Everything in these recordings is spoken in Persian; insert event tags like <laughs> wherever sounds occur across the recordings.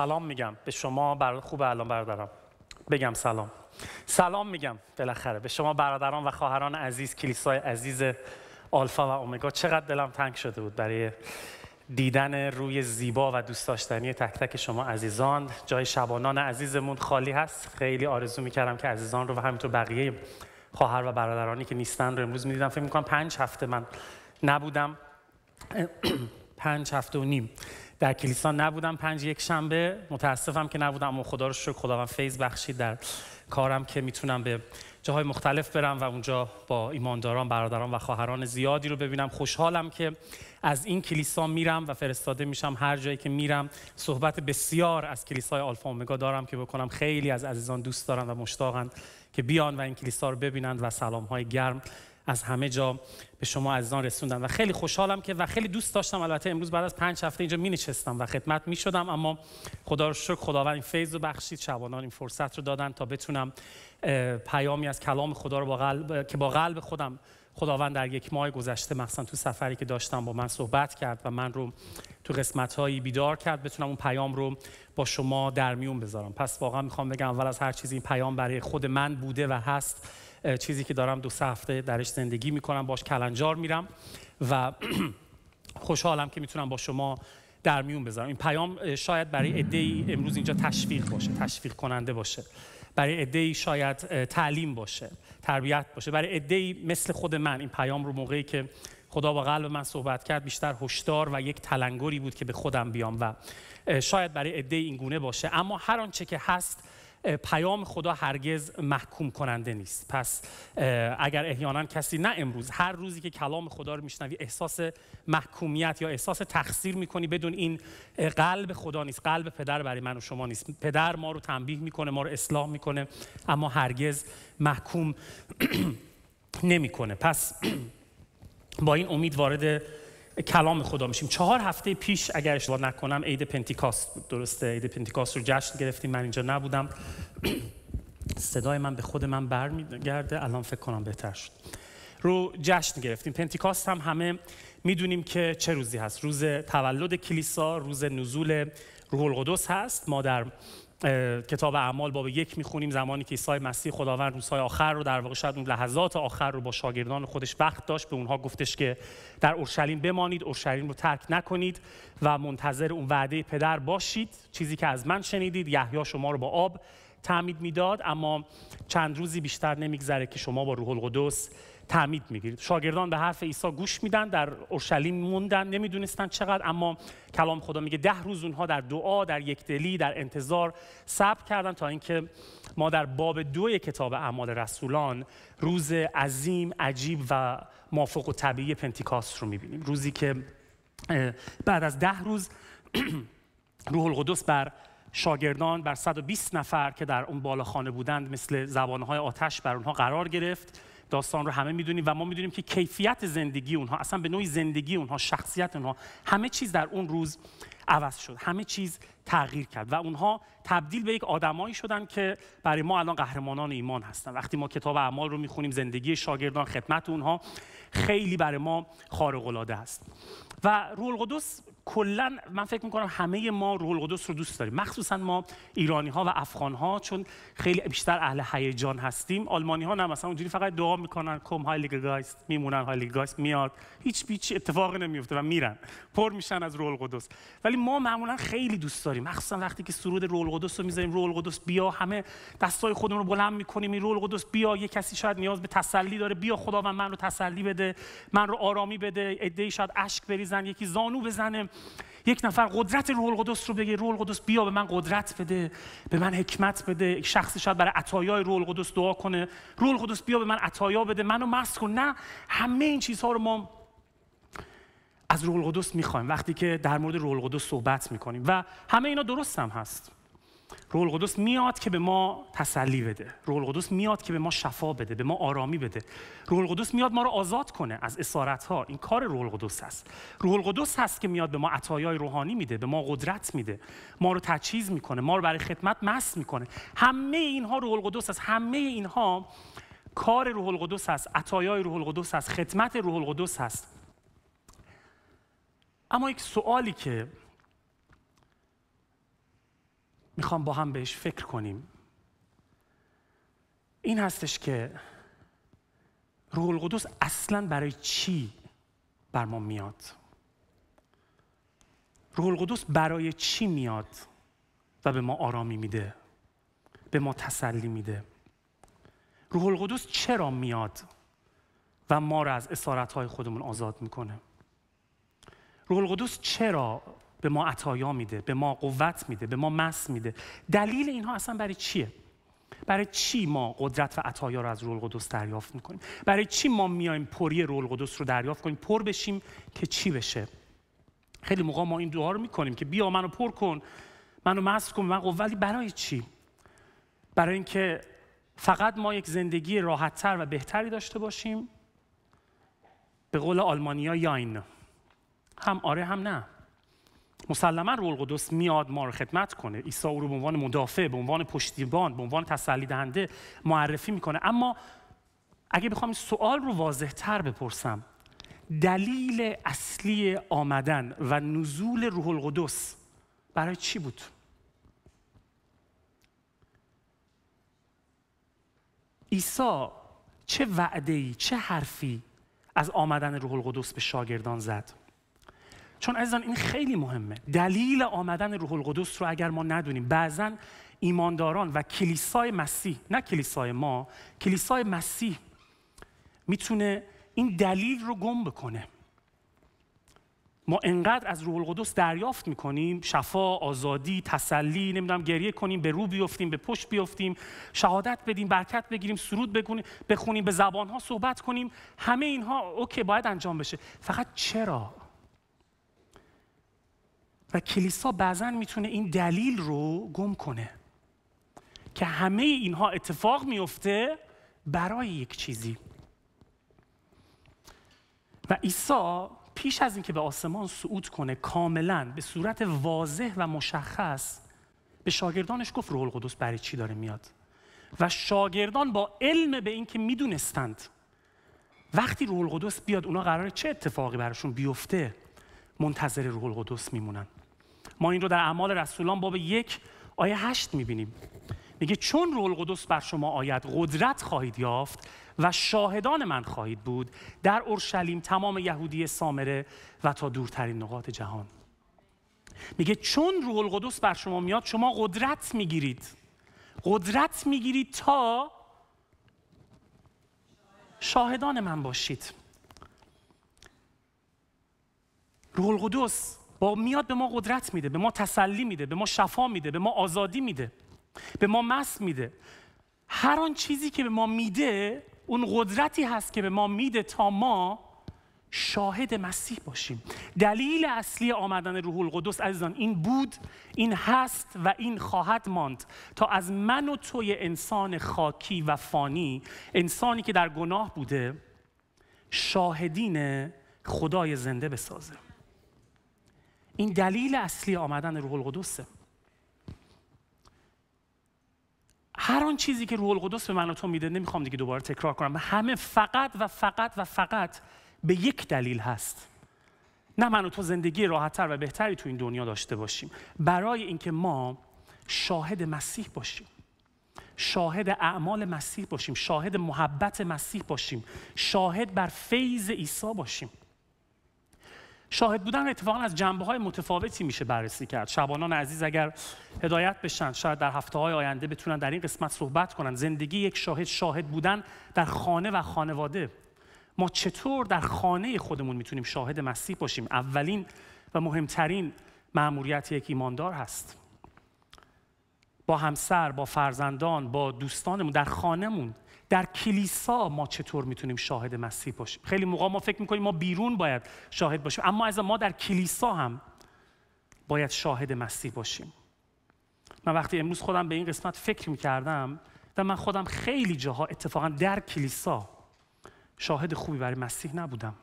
سلام میگم به شما بر... خوب الان برادرم بگم سلام سلام میگم بالاخره به شما برادران و خواهران عزیز کلیسای عزیز آلفا و اومگا چقدر دلم تنگ شده بود برای دیدن روی زیبا و دوست داشتنی تک تک شما عزیزان جای شبانان عزیزمون خالی هست خیلی آرزو میکردم که عزیزان رو و همینطور بقیه خواهر و برادرانی که نیستن رو امروز میدیدم فکر میکنم پنج هفته من نبودم <clears throat> پنج هفته و نیم در کلیسا نبودم پنج یک شنبه متاسفم که نبودم اما خدا رو شکر خداوند فیض بخشید در کارم که میتونم به جاهای مختلف برم و اونجا با ایمانداران برادران و خواهران زیادی رو ببینم خوشحالم که از این کلیسا میرم و فرستاده میشم هر جایی که میرم صحبت بسیار از کلیسای آلفا اومگا دارم که بکنم خیلی از عزیزان دوست دارن و مشتاقن که بیان و این کلیسا رو ببینند و سلام های گرم از همه جا به شما عزیزان رسوندن و خیلی خوشحالم که و خیلی دوست داشتم البته امروز بعد از پنج هفته اینجا می نشستم و خدمت می شدم اما خدا رو شکر خداوند این فیض رو بخشید شبانان این فرصت رو دادن تا بتونم پیامی از کلام خدا رو با قلب که با قلب خودم خداوند در یک ماه گذشته مخصوصا تو سفری که داشتم با من صحبت کرد و من رو تو قسمت بیدار کرد بتونم اون پیام رو با شما در میون بذارم پس واقعا میخوام بگم اول از هر چیزی این پیام برای خود من بوده و هست چیزی که دارم دو سه هفته درش زندگی میکنم باش کلنجار میرم و <clears throat> خوشحالم که میتونم با شما در میون بذارم این پیام شاید برای ای امروز اینجا تشویق باشه تشویق کننده باشه برای ای شاید تعلیم باشه تربیت باشه برای ای مثل خود من این پیام رو موقعی که خدا با قلب من صحبت کرد بیشتر هشدار و یک تلنگری بود که به خودم بیام و شاید برای عده این گونه باشه اما هر آنچه که هست پیام خدا هرگز محکوم کننده نیست پس اگر احیانا کسی نه امروز هر روزی که کلام خدا رو میشنوی احساس محکومیت یا احساس تقصیر میکنی بدون این قلب خدا نیست قلب پدر برای من و شما نیست پدر ما رو تنبیه میکنه ما رو اصلاح میکنه اما هرگز محکوم <clears throat> نمیکنه پس <clears throat> با این امید وارد کلام خدا میشیم چهار هفته پیش اگر اشتباه نکنم عید پنتیکاست بود درسته عید پنتیکاست رو جشن گرفتیم من اینجا نبودم <clears throat> صدای من به خود من برمیگرده الان فکر کنم بهتر شد رو جشن گرفتیم پنتیکاست هم همه میدونیم که چه روزی هست روز تولد کلیسا روز نزول روح القدس هست ما در کتاب اعمال باب یک میخونیم زمانی که عیسی مسیح خداوند روزهای آخر رو در واقع شاید اون لحظات آخر رو با شاگردان خودش وقت داشت به اونها گفتش که در اورشلیم بمانید اورشلیم رو ترک نکنید و منتظر اون وعده پدر باشید چیزی که از من شنیدید یحیی شما رو با آب تعمید میداد اما چند روزی بیشتر نمیگذره که شما با روح القدس تعمید میگیرید شاگردان به حرف عیسی گوش میدن در اورشلیم موندن نمیدونستن چقدر اما کلام خدا میگه ده روز اونها در دعا در یک دلی در انتظار صبر کردن تا اینکه ما در باب دوی کتاب اعمال رسولان روز عظیم عجیب و مافوق و طبیعی پنتیکاست رو میبینیم روزی که بعد از ده روز <clears throat> روح القدس بر شاگردان بر 120 نفر که در اون بالا خانه بودند مثل زبانهای آتش بر اونها قرار گرفت داستان رو همه میدونیم و ما میدونیم که کیفیت زندگی اونها اصلا به نوعی زندگی اونها شخصیت اونها همه چیز در اون روز عوض شد همه چیز تغییر کرد و اونها تبدیل به یک آدمایی شدن که برای ما الان قهرمانان ایمان هستن وقتی ما کتاب اعمال رو میخونیم زندگی شاگردان خدمت اونها خیلی برای ما خارق العاده است و روح القدس کلا من فکر میکنم همه ما روح القدس رو دوست داریم مخصوصا ما ایرانی ها و افغان ها چون خیلی بیشتر اهل هیجان هستیم آلمانی ها نه مثلا اونجوری فقط دعا میکنن کم هایلیگ گایست میمونن هایلیگ گایست میاد هیچ بیچ اتفاقی نمیفته و میرن پر میشن از روح القدس ولی ما معمولا خیلی دوست داریم مخصوصا وقتی که سرود روح القدس رو میذاریم روح القدس بیا همه دستای خودمون رو بلند میکنیم این روح القدس بیا یه کسی شاید نیاز به تسلی داره بیا خداوند من رو تسلی بده من رو آرامی بده ایده شاید اشک بریزن یکی زانو بزنه یک نفر قدرت روح القدس رو بگه روح القدس بیا به من قدرت بده به من حکمت بده شخصی شاید برای عطایای روح القدس دعا کنه روح القدس بیا به من عطایا بده منو مست کن نه همه این چیزها رو ما از روح القدس میخوایم وقتی که در مورد روح القدس صحبت میکنیم و همه اینا درست هم هست روح القدس میاد که به ما تسلی بده روح القدس میاد که به ما شفا بده به ما آرامی بده روح القدس میاد ما رو آزاد کنه از اسارت ها این کار روح القدس هست روح القدس هست که میاد به ما عطایای روحانی میده به ما قدرت میده ما رو تجهیز میکنه ما رو برای خدمت مس میکنه همه اینها روح القدس است همه اینها کار روح القدس هست عطایای روح القدس است خدمت روح القدس هست اما یک سوالی که میخوام با هم بهش فکر کنیم این هستش که روح القدس اصلا برای چی بر ما میاد روح القدس برای چی میاد و به ما آرامی میده به ما تسلی میده روح القدس چرا میاد و ما را از اسارت های خودمون آزاد میکنه روح القدس چرا به ما عطایا میده به ما قوت میده به ما مس میده دلیل اینها اصلا برای چیه برای چی ما قدرت و عطایا رو از رول قدس دریافت میکنیم برای چی ما میایم پری رول قدس رو دریافت کنیم پر بشیم که چی بشه خیلی موقع ما این دعا رو میکنیم که بیا منو پر کن منو مس کن من ولی برای چی برای اینکه فقط ما یک زندگی راحتتر و بهتری داشته باشیم به قول آلمانیا یاین هم آره هم نه مسلما روح القدس میاد ما رو خدمت کنه عیسی او رو به عنوان مدافع به عنوان پشتیبان به عنوان تسلی دهنده معرفی میکنه اما اگه بخوام سوال رو واضح تر بپرسم دلیل اصلی آمدن و نزول روح القدس برای چی بود؟ عیسی چه وعده چه حرفی از آمدن روح القدس به شاگردان زد؟ چون عزیزان این خیلی مهمه دلیل آمدن روح القدس رو اگر ما ندونیم بعضا ایمانداران و کلیسای مسیح نه کلیسای ما کلیسای مسیح میتونه این دلیل رو گم بکنه ما انقدر از روح القدس دریافت میکنیم شفا، آزادی، تسلی، نمیدونم گریه کنیم، به رو بیفتیم، به پشت بیفتیم، شهادت بدیم، برکت بگیریم، سرود بگونیم، بخونیم، به زبانها صحبت کنیم، همه اینها اوکی باید انجام بشه. فقط چرا؟ و کلیسا بعضا میتونه این دلیل رو گم کنه که همه اینها اتفاق میفته برای یک چیزی و عیسی پیش از اینکه به آسمان صعود کنه کاملا به صورت واضح و مشخص به شاگردانش گفت روح القدس برای چی داره میاد و شاگردان با علم به اینکه میدونستند وقتی روح القدس بیاد اونا قراره چه اتفاقی براشون بیفته منتظر روح القدس میمونند ما این رو در اعمال رسولان باب یک آیه هشت میبینیم میگه چون رول القدس بر شما آید قدرت خواهید یافت و شاهدان من خواهید بود در اورشلیم تمام یهودی سامره و تا دورترین نقاط جهان میگه چون روح القدس بر شما میاد شما قدرت میگیرید قدرت میگیرید تا شاهدان من باشید روح القدس با میاد به ما قدرت میده به ما تسلی میده به ما شفا میده به ما آزادی میده به ما مس میده هر آن چیزی که به ما میده اون قدرتی هست که به ما میده تا ما شاهد مسیح باشیم دلیل اصلی آمدن روح القدس عزیزان این بود این هست و این خواهد ماند تا از من و توی انسان خاکی و فانی انسانی که در گناه بوده شاهدین خدای زنده بسازه این دلیل اصلی آمدن روح القدسه هر آن چیزی که روح القدس به من و تو میده نمیخوام دیگه دوباره تکرار کنم همه فقط و فقط و فقط به یک دلیل هست نه من و تو زندگی راحتتر و بهتری تو این دنیا داشته باشیم برای اینکه ما شاهد مسیح باشیم شاهد اعمال مسیح باشیم شاهد محبت مسیح باشیم شاهد بر فیض عیسی باشیم شاهد بودن اتفاقا از جنبه های متفاوتی میشه بررسی کرد شبانان عزیز اگر هدایت بشن شاید در هفته های آینده بتونن در این قسمت صحبت کنن زندگی یک شاهد شاهد بودن در خانه و خانواده ما چطور در خانه خودمون میتونیم شاهد مسیح باشیم اولین و مهمترین مأموریت یک ایماندار هست با همسر با فرزندان با دوستانمون در خانهمون در کلیسا ما چطور میتونیم شاهد مسیح باشیم خیلی موقع ما فکر میکنیم ما بیرون باید شاهد باشیم اما از ما در کلیسا هم باید شاهد مسیح باشیم من وقتی امروز خودم به این قسمت فکر میکردم و من خودم خیلی جاها اتفاقا در کلیسا شاهد خوبی برای مسیح نبودم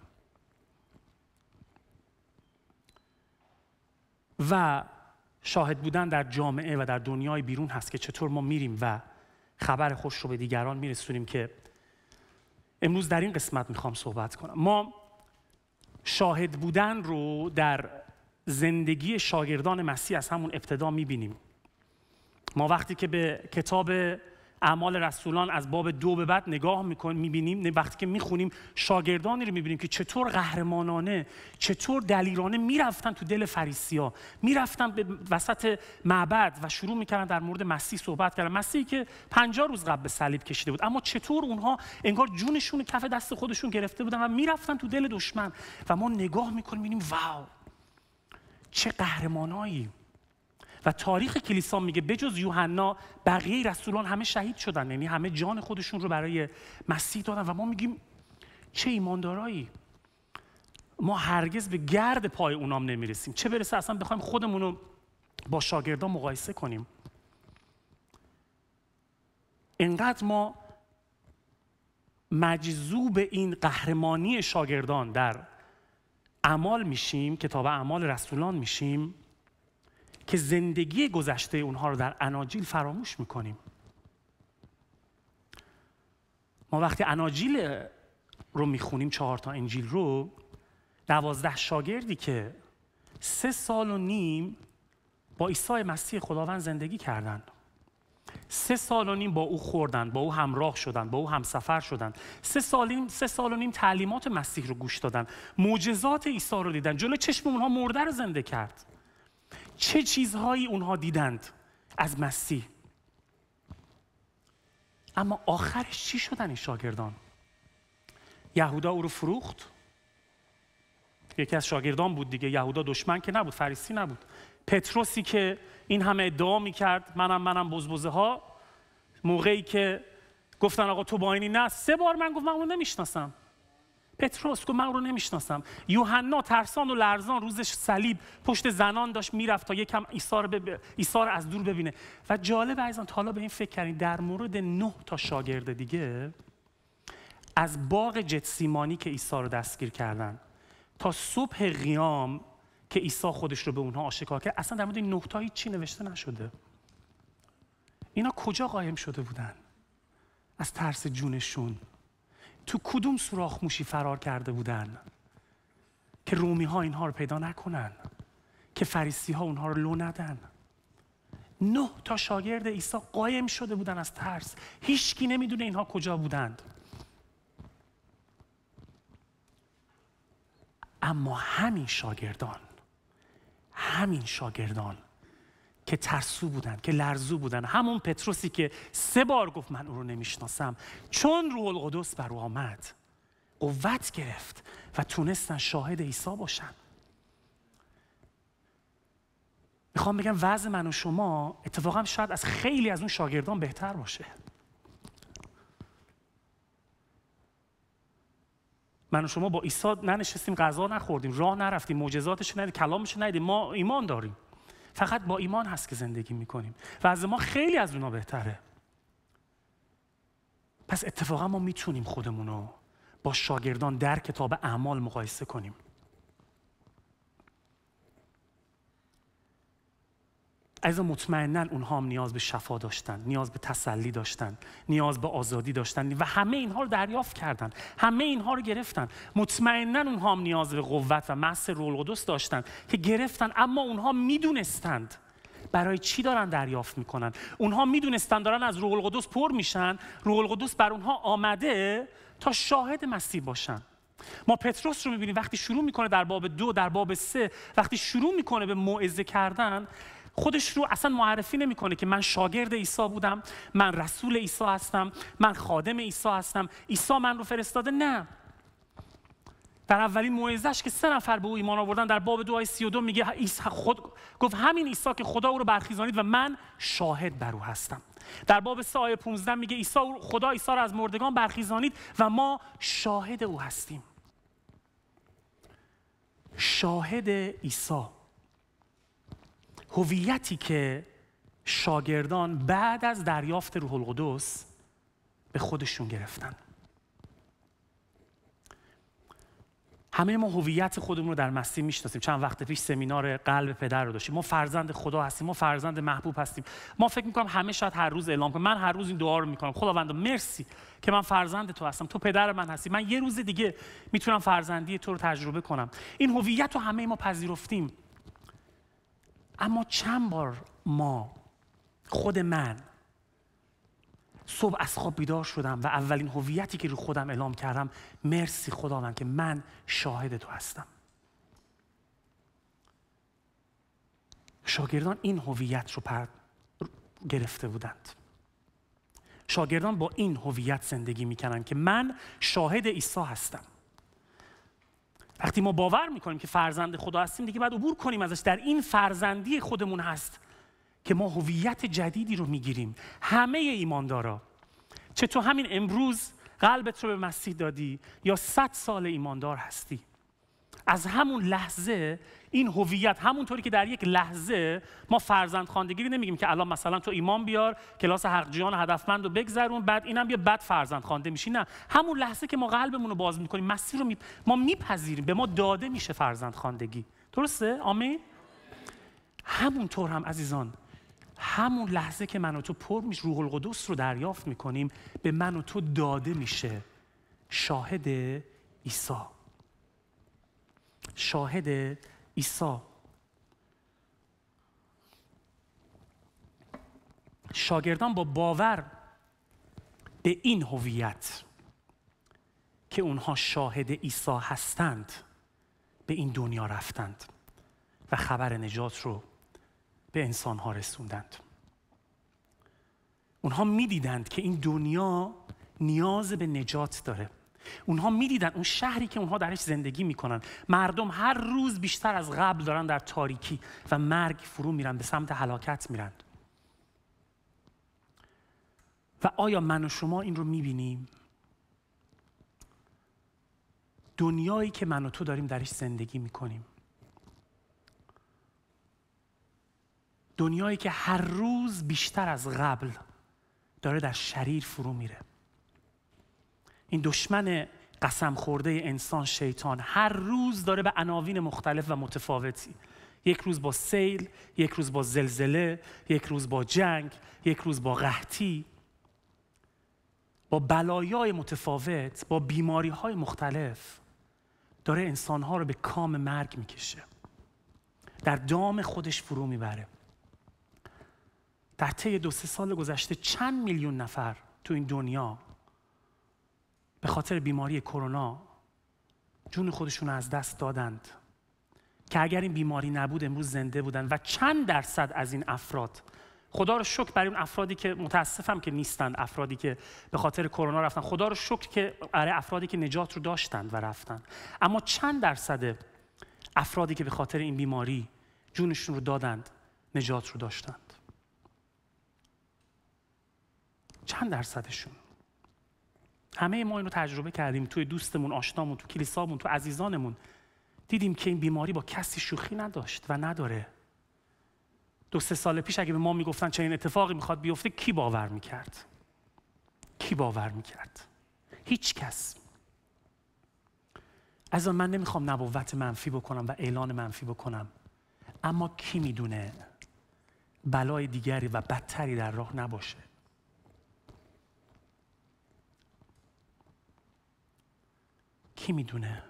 و شاهد بودن در جامعه و در دنیای بیرون هست که چطور ما میریم و خبر خوش رو به دیگران میرسونیم که امروز در این قسمت میخوام صحبت کنم ما شاهد بودن رو در زندگی شاگردان مسیح از همون ابتدا میبینیم ما وقتی که به کتاب اعمال رسولان از باب دو به بعد نگاه میکن میبینیم وقتی که میخونیم شاگردانی رو میبینیم که چطور قهرمانانه چطور دلیرانه میرفتن تو دل فریسیا میرفتن به وسط معبد و شروع میکردن در مورد مسیح صحبت کردن مسیحی که 50 روز قبل به صلیب کشیده بود اما چطور اونها انگار جونشون کف دست خودشون گرفته بودن و میرفتن تو دل دشمن و ما نگاه میکنیم میبینیم واو چه قهرمانایی و تاریخ کلیسا میگه بجز یوحنا بقیه رسولان همه شهید شدن یعنی همه جان خودشون رو برای مسیح دادن و ما میگیم چه ایماندارایی ما هرگز به گرد پای اونام نمیرسیم چه برسه اصلا بخوایم خودمون رو با شاگردان مقایسه کنیم انقدر ما مجذوب این قهرمانی شاگردان در اعمال میشیم کتاب اعمال رسولان میشیم که زندگی گذشته اونها رو در اناجیل فراموش میکنیم ما وقتی اناجیل رو میخونیم چهار تا انجیل رو دوازده شاگردی که سه سال و نیم با عیسی مسیح خداوند زندگی کردند سه سال و نیم با او خوردن با او همراه شدن با او همسفر شدن سه سال, سه سال و نیم تعلیمات مسیح رو گوش دادن معجزات عیسی رو دیدن جلو چشم اونها مرده رو زنده کرد چه چیزهایی اونها دیدند از مسیح اما آخرش چی شدن این شاگردان یهودا او رو فروخت یکی از شاگردان بود دیگه یهودا دشمن که نبود فریسی نبود پتروسی که این همه ادعا میکرد منم منم بزبزه ها موقعی که گفتن آقا تو با اینی نه سه بار من گفت من اون نمیشناسم پتروس گفت من رو نمیشناسم یوحنا ترسان و لرزان روزش صلیب پشت زنان داشت میرفت تا یکم ایثار رو, بب... از دور ببینه و جالب عزیزان تا حالا به این فکر کردین در مورد نه تا شاگرد دیگه از باغ جتسیمانی که عیسی رو دستگیر کردن تا صبح قیام که عیسی خودش رو به اونها آشکار کرد اصلا در مورد این نقطه چی نوشته نشده اینا کجا قایم شده بودن از ترس جونشون تو کدوم سوراخ موشی فرار کرده بودن که رومی ها اینها رو پیدا نکنن که فریسی ها اونها رو لو ندن نه تا شاگرد عیسی قایم شده بودن از ترس هیچکی نمیدونه اینها کجا بودند اما همین شاگردان همین شاگردان که ترسو بودن که لرزو بودن همون پتروسی که سه بار گفت من او رو نمیشناسم چون روح القدس بر او آمد قوت گرفت و تونستن شاهد عیسی باشن میخوام بگم وضع من و شما اتفاقا شاید از خیلی از اون شاگردان بهتر باشه من و شما با عیسی ننشستیم غذا نخوردیم راه نرفتیم معجزاتش ندید کلامش ندیدیم ما ایمان داریم فقط با ایمان هست که زندگی میکنیم و از ما خیلی از اونا بهتره پس اتفاقا ما میتونیم خودمون رو با شاگردان در کتاب اعمال مقایسه کنیم از مطمئنا اونها هم نیاز به شفا داشتن نیاز به تسلی داشتن نیاز به آزادی داشتن و همه اینها رو دریافت کردن همه اینها رو گرفتن مطمئنا اونها هم نیاز به قوت و محس رول قدوس داشتن که گرفتن اما اونها میدونستند برای چی دارن دریافت میکنن اونها میدونستند دارن از روح القدس پر میشن روح القدس بر اونها آمده تا شاهد مسیح باشن ما پتروس رو میبینیم وقتی شروع میکنه در باب دو در باب سه وقتی شروع میکنه به موعظه کردن خودش رو اصلا معرفی نمیکنه که من شاگرد عیسی بودم من رسول عیسی هستم من خادم عیسی هستم عیسی من رو فرستاده نه در اولین معزش که سه نفر به او ایمان آوردن در باب دعای 32 میگه خود گفت همین عیسی که خدا او رو برخیزانید و من شاهد بر او هستم در باب سه آیه 15 میگه عیسی خدا عیسی را از مردگان برخیزانید و ما شاهد او هستیم شاهد عیسی هویتی که شاگردان بعد از دریافت روح القدس به خودشون گرفتن همه ما هویت خودمون رو در مسیح میشناسیم چند وقت پیش سمینار قلب پدر رو داشتیم ما فرزند خدا هستیم ما فرزند محبوب هستیم ما فکر میکنم همه شاید هر روز اعلام کنم من هر روز این دعا رو میکنم خداوند مرسی که من فرزند تو هستم تو پدر من هستی من یه روز دیگه میتونم فرزندی تو رو تجربه کنم این هویت رو همه ما پذیرفتیم اما چند بار ما خود من صبح از خواب بیدار شدم و اولین هویتی که رو خودم اعلام کردم مرسی خداوند که من شاهد تو هستم شاگردان این هویت رو پر گرفته بودند شاگردان با این هویت زندگی میکنند که من شاهد عیسی هستم وقتی ما باور میکنیم که فرزند خدا هستیم دیگه باید عبور کنیم ازش در این فرزندی خودمون هست که ما هویت جدیدی رو میگیریم همه ایماندارا چه تو همین امروز قلبت رو به مسیح دادی یا صد سال ایماندار هستی از همون لحظه این هویت همونطوری که در یک لحظه ما فرزند خواندگی نمیگیم که الان مثلا تو ایمان بیار کلاس حقجیان هدفمند رو بگذرون بعد اینم بیا بعد فرزند خوانده میشی نه همون لحظه که ما قلبمون رو باز میکنیم مسیر رو می... ما میپذیریم به ما داده میشه فرزند خواندگی درسته آمین همونطور هم عزیزان همون لحظه که من و تو پر میش روح القدس رو دریافت میکنیم به من و تو داده میشه شاهد عیسی شاهد ایسا شاگردان با باور به این هویت که اونها شاهد ایسا هستند به این دنیا رفتند و خبر نجات رو به انسانها رسوندند اونها میدیدند که این دنیا نیاز به نجات داره اونها میدیدن اون شهری که اونها درش زندگی میکنن مردم هر روز بیشتر از قبل دارن در تاریکی و مرگ فرو میرن به سمت هلاکت میرن و آیا من و شما این رو میبینیم دنیایی که من و تو داریم درش زندگی میکنیم دنیایی که هر روز بیشتر از قبل داره در شریر فرو میره این دشمن قسم خورده انسان شیطان هر روز داره به عناوین مختلف و متفاوتی یک روز با سیل، یک روز با زلزله، یک روز با جنگ، یک روز با قحطی با بلایای متفاوت، با بیماری های مختلف داره انسانها رو به کام مرگ میکشه در دام خودش فرو میبره در طی دو سه سال گذشته چند میلیون نفر تو این دنیا به خاطر بیماری کرونا جون خودشون رو از دست دادند که اگر این بیماری نبود امروز زنده بودند و چند درصد از این افراد خدا رو شکر برای اون افرادی که متاسفم که نیستند افرادی که به خاطر کرونا رفتن خدا رو شکر که برای افرادی که نجات رو داشتند و رفتن اما چند درصد افرادی که به خاطر این بیماری جونشون رو دادند نجات رو داشتند چند درصدشون همه ما این تجربه کردیم توی دوستمون آشنامون تو کلیسامون تو عزیزانمون دیدیم که این بیماری با کسی شوخی نداشت و نداره دو سه سال پیش اگه به ما میگفتن این اتفاقی میخواد بیفته کی باور میکرد کی باور میکرد هیچ کس از من نمیخوام نبوت منفی بکنم و اعلان منفی بکنم اما کی میدونه بلای دیگری و بدتری در راه نباشه کی میدونه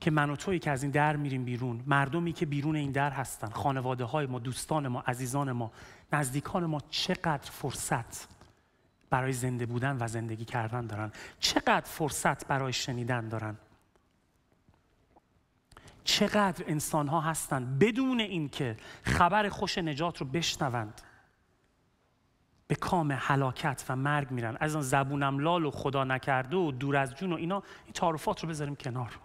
که من و تویی که از این در میریم بیرون مردمی که بیرون این در هستن خانواده های ما دوستان ما عزیزان ما نزدیکان ما چقدر فرصت برای زنده بودن و زندگی کردن دارن چقدر فرصت برای شنیدن دارن چقدر انسان ها هستن بدون اینکه خبر خوش نجات رو بشنوند به کام حلاکت و مرگ میرن از آن زبونم لال و خدا نکرده و دور از جون و اینا این تعارفات رو بذاریم کنار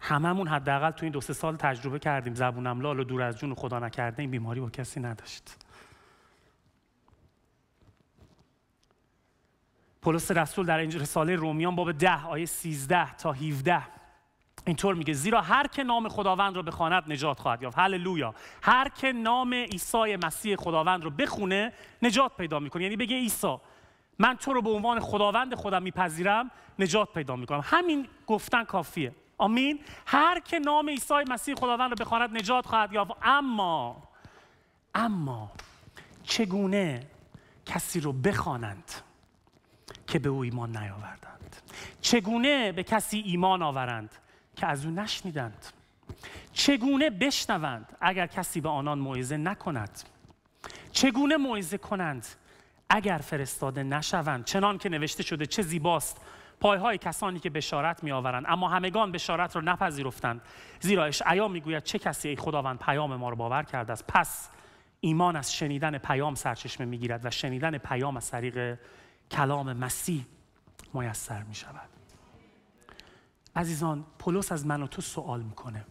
هممون حداقل تو این دو سه سال تجربه کردیم زبونم لال و دور از جون و خدا نکرده این بیماری با کسی نداشت پولس رسول در این رساله رومیان باب ده، آیه 13 تا 17 اینطور میگه زیرا هر که نام خداوند رو بخواند نجات خواهد یافت هللویا هر که نام عیسی مسیح خداوند رو بخونه نجات پیدا میکنه یعنی بگه عیسی من تو رو به عنوان خداوند خودم میپذیرم نجات پیدا میکنم همین گفتن کافیه آمین هر که نام عیسی مسیح خداوند رو بخواند نجات خواهد یافت اما اما چگونه کسی رو بخوانند که به او ایمان نیاوردند چگونه به کسی ایمان آورند که از او نشنیدند چگونه بشنوند اگر کسی به آنان موعظه نکند چگونه موعظه کنند اگر فرستاده نشوند چنان که نوشته شده چه زیباست پایهای کسانی که بشارت میآورند اما همگان بشارت را نپذیرفتند زیرا می میگوید چه کسی ای خداوند پیام ما را باور کرده است پس ایمان از شنیدن پیام سرچشمه میگیرد و شنیدن پیام از طریق کلام مسیح میسر می شود عزیزان پولس از من و تو سوال میکنه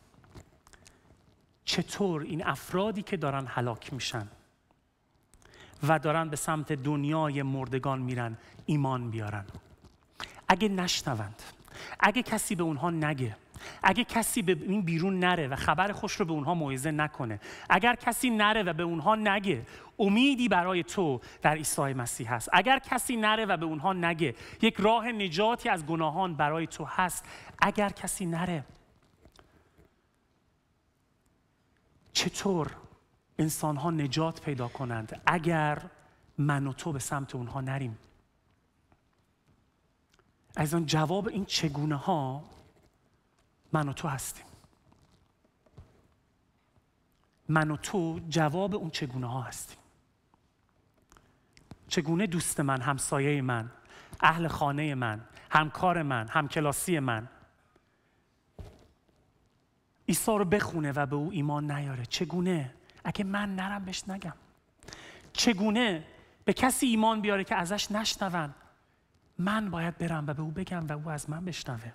چطور این افرادی که دارن هلاک میشن و دارن به سمت دنیای مردگان میرن ایمان بیارن اگه نشنوند اگه کسی به اونها نگه اگه کسی به این بیرون نره و خبر خوش رو به اونها موعظه نکنه اگر کسی نره و به اونها نگه امیدی برای تو در عیسی مسیح هست اگر کسی نره و به اونها نگه یک راه نجاتی از گناهان برای تو هست اگر کسی نره چطور انسان ها نجات پیدا کنند اگر من و تو به سمت اونها نریم از آن جواب این چگونه ها من و تو هستیم من و تو جواب اون چگونه ها هستیم چگونه دوست من همسایه من اهل خانه من همکار من همکلاسی من ایسا رو بخونه و به او ایمان نیاره چگونه اگه من نرم بهش نگم چگونه به کسی ایمان بیاره که ازش نشنون من باید برم و به او بگم و او از من بشنوه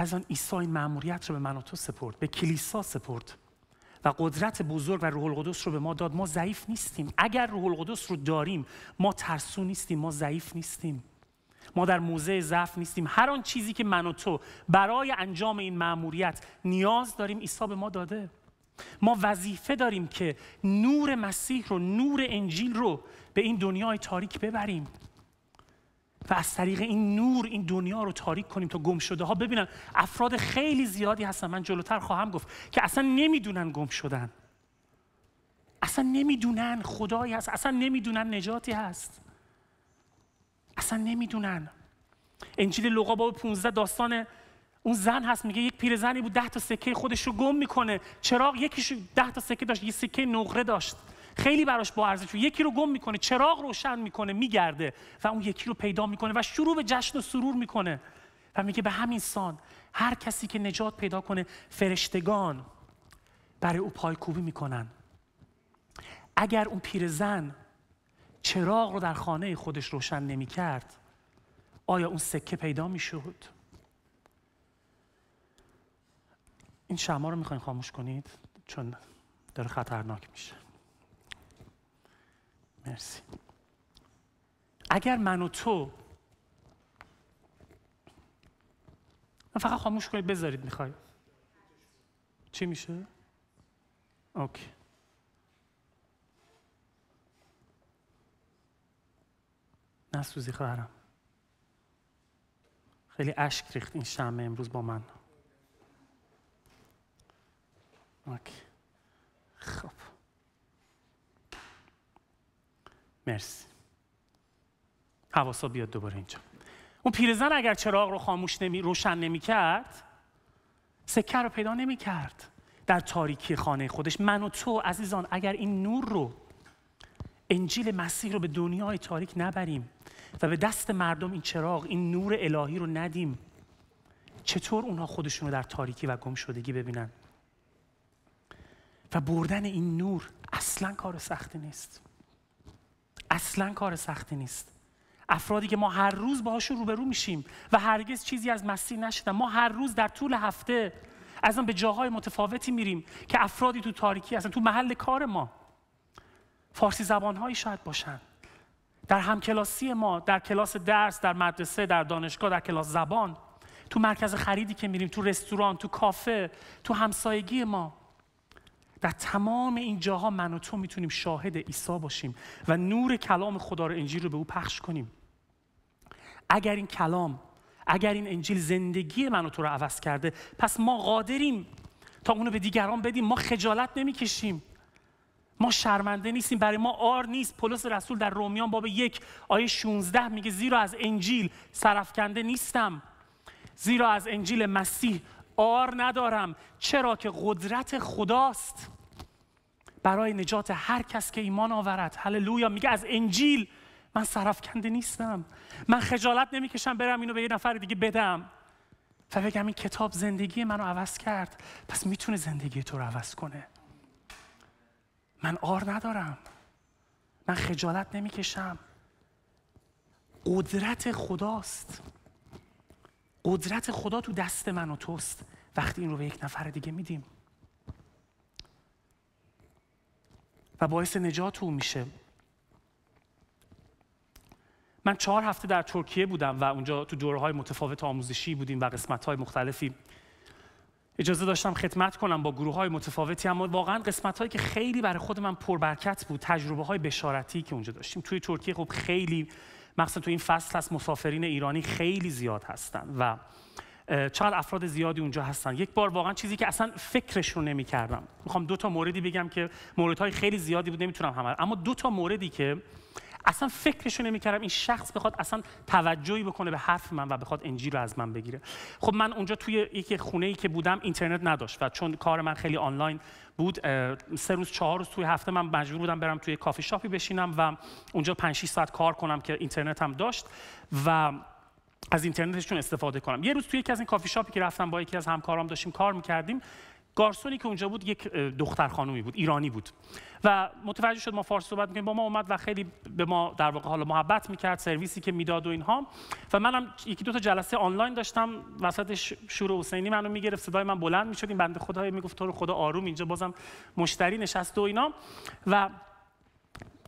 از آن عیسی این مأموریت رو به من و تو سپرد به کلیسا سپرد و قدرت بزرگ و روح القدس رو به ما داد ما ضعیف نیستیم اگر روح القدس رو داریم ما ترسو نیستیم ما ضعیف نیستیم ما در موزه ضعف نیستیم هر آن چیزی که من و تو برای انجام این مأموریت نیاز داریم عیسی به ما داده ما وظیفه داریم که نور مسیح رو نور انجیل رو به این دنیای تاریک ببریم و از طریق این نور این دنیا رو تاریک کنیم تا گم شده ها ببینن افراد خیلی زیادی هستن من جلوتر خواهم گفت که اصلا نمیدونن گم شدن اصلا نمیدونن خدایی هست اصلا نمیدونن نجاتی هست اصلا نمیدونن انجیل لوقا باب 15 داستان اون زن هست میگه یک پیرزنی بود ده تا سکه خودش رو گم میکنه چراغ یکیش ده تا سکه داشت یه سکه نقره داشت خیلی براش با ارزش یکی رو گم میکنه چراغ روشن میکنه میگرده و اون یکی رو پیدا میکنه و شروع به جشن و سرور میکنه و میگه به همین سان هر کسی که نجات پیدا کنه فرشتگان برای او پایکوبی میکنن اگر اون پیرزن چراغ رو در خانه خودش روشن نمیکرد آیا اون سکه پیدا میشد این شما رو میخواین خاموش کنید چون داره خطرناک میشه مرسی اگر من و تو من فقط خاموش کنید بذارید میخوای چی میشه؟ اوکی نسوزی خواهرم خیلی اشک ریخت این شمه امروز با من اوکی خب مرسی حواسا بیاد دوباره اینجا اون پیرزن اگر چراغ رو خاموش نمی روشن نمی کرد سکه رو پیدا نمی کرد در تاریکی خانه خودش من و تو عزیزان اگر این نور رو انجیل مسیح رو به دنیای تاریک نبریم و به دست مردم این چراغ این نور الهی رو ندیم چطور اونها خودشون رو در تاریکی و گم شدگی ببینن و بردن این نور اصلا کار سختی نیست اصلا کار سختی نیست افرادی که ما هر روز باهاشون روبرو میشیم و هرگز چیزی از مسیح نشدن ما هر روز در طول هفته ازم به جاهای متفاوتی میریم که افرادی تو تاریکی هستن تو محل کار ما فارسی زبانهایی شاید باشن در همکلاسی ما در کلاس درس در مدرسه در دانشگاه در کلاس زبان تو مرکز خریدی که میریم تو رستوران تو کافه تو همسایگی ما در تمام این جاها من و تو میتونیم شاهد عیسی باشیم و نور کلام خدا رو انجیل رو به او پخش کنیم اگر این کلام اگر این انجیل زندگی من و تو رو عوض کرده پس ما قادریم تا اونو به دیگران بدیم ما خجالت نمیکشیم ما شرمنده نیستیم برای ما آر نیست پولس رسول در رومیان باب یک آیه 16 میگه زیرا از انجیل سرفکنده نیستم زیرا از انجیل مسیح آر ندارم چرا که قدرت خداست برای نجات هر کس که ایمان آورد هللویا میگه از انجیل من سرفکنده نیستم من خجالت نمیکشم برم اینو به یه نفر دیگه بدم و بگم این کتاب زندگی منو عوض کرد پس میتونه زندگی تو رو عوض کنه من آر ندارم من خجالت نمیکشم قدرت خداست قدرت خدا تو دست من و توست وقتی این رو به یک نفر دیگه میدیم و باعث نجات او میشه من چهار هفته در ترکیه بودم و اونجا تو دورهای متفاوت آموزشی بودیم و قسمت های مختلفی اجازه داشتم خدمت کنم با گروه های متفاوتی اما واقعا قسمت هایی که خیلی برای خود من پربرکت بود تجربه های بشارتی که اونجا داشتیم توی ترکیه خب خیلی مخصوصا تو این فصل از مسافرین ایرانی خیلی زیاد هستن و چقدر افراد زیادی اونجا هستن یک بار واقعا چیزی که اصلا فکرش رو نمیکردم میخوام دو تا موردی بگم که موردهای خیلی زیادی بود نمیتونم همه اما دو تا موردی که اصلا فکرشو نمیکردم این شخص بخواد اصلا توجهی بکنه به حرف من و بخواد انجیل رو از من بگیره خب من اونجا توی یک خونه ای که بودم اینترنت نداشت و چون کار من خیلی آنلاین بود سه روز چهار روز توی هفته من مجبور بودم برم توی کافی شاپی بشینم و اونجا 5 6 ساعت کار کنم که اینترنت هم داشت و از اینترنتشون استفاده کنم یه روز توی یکی از این کافی شاپی که رفتم با یکی از همکارام داشتیم کار میکردیم گارسونی که اونجا بود یک دختر خانومی بود ایرانی بود و متوجه شد ما فارسی صحبت میکنیم با ما اومد و خیلی به ما در واقع حالا محبت میکرد سرویسی که میداد و اینها و منم یکی دو تا جلسه آنلاین داشتم وسطش شور حسینی منو میگرفت صدای من بلند میشد این بنده خدای میگفت تو رو خدا آروم اینجا بازم مشتری نشست و اینا و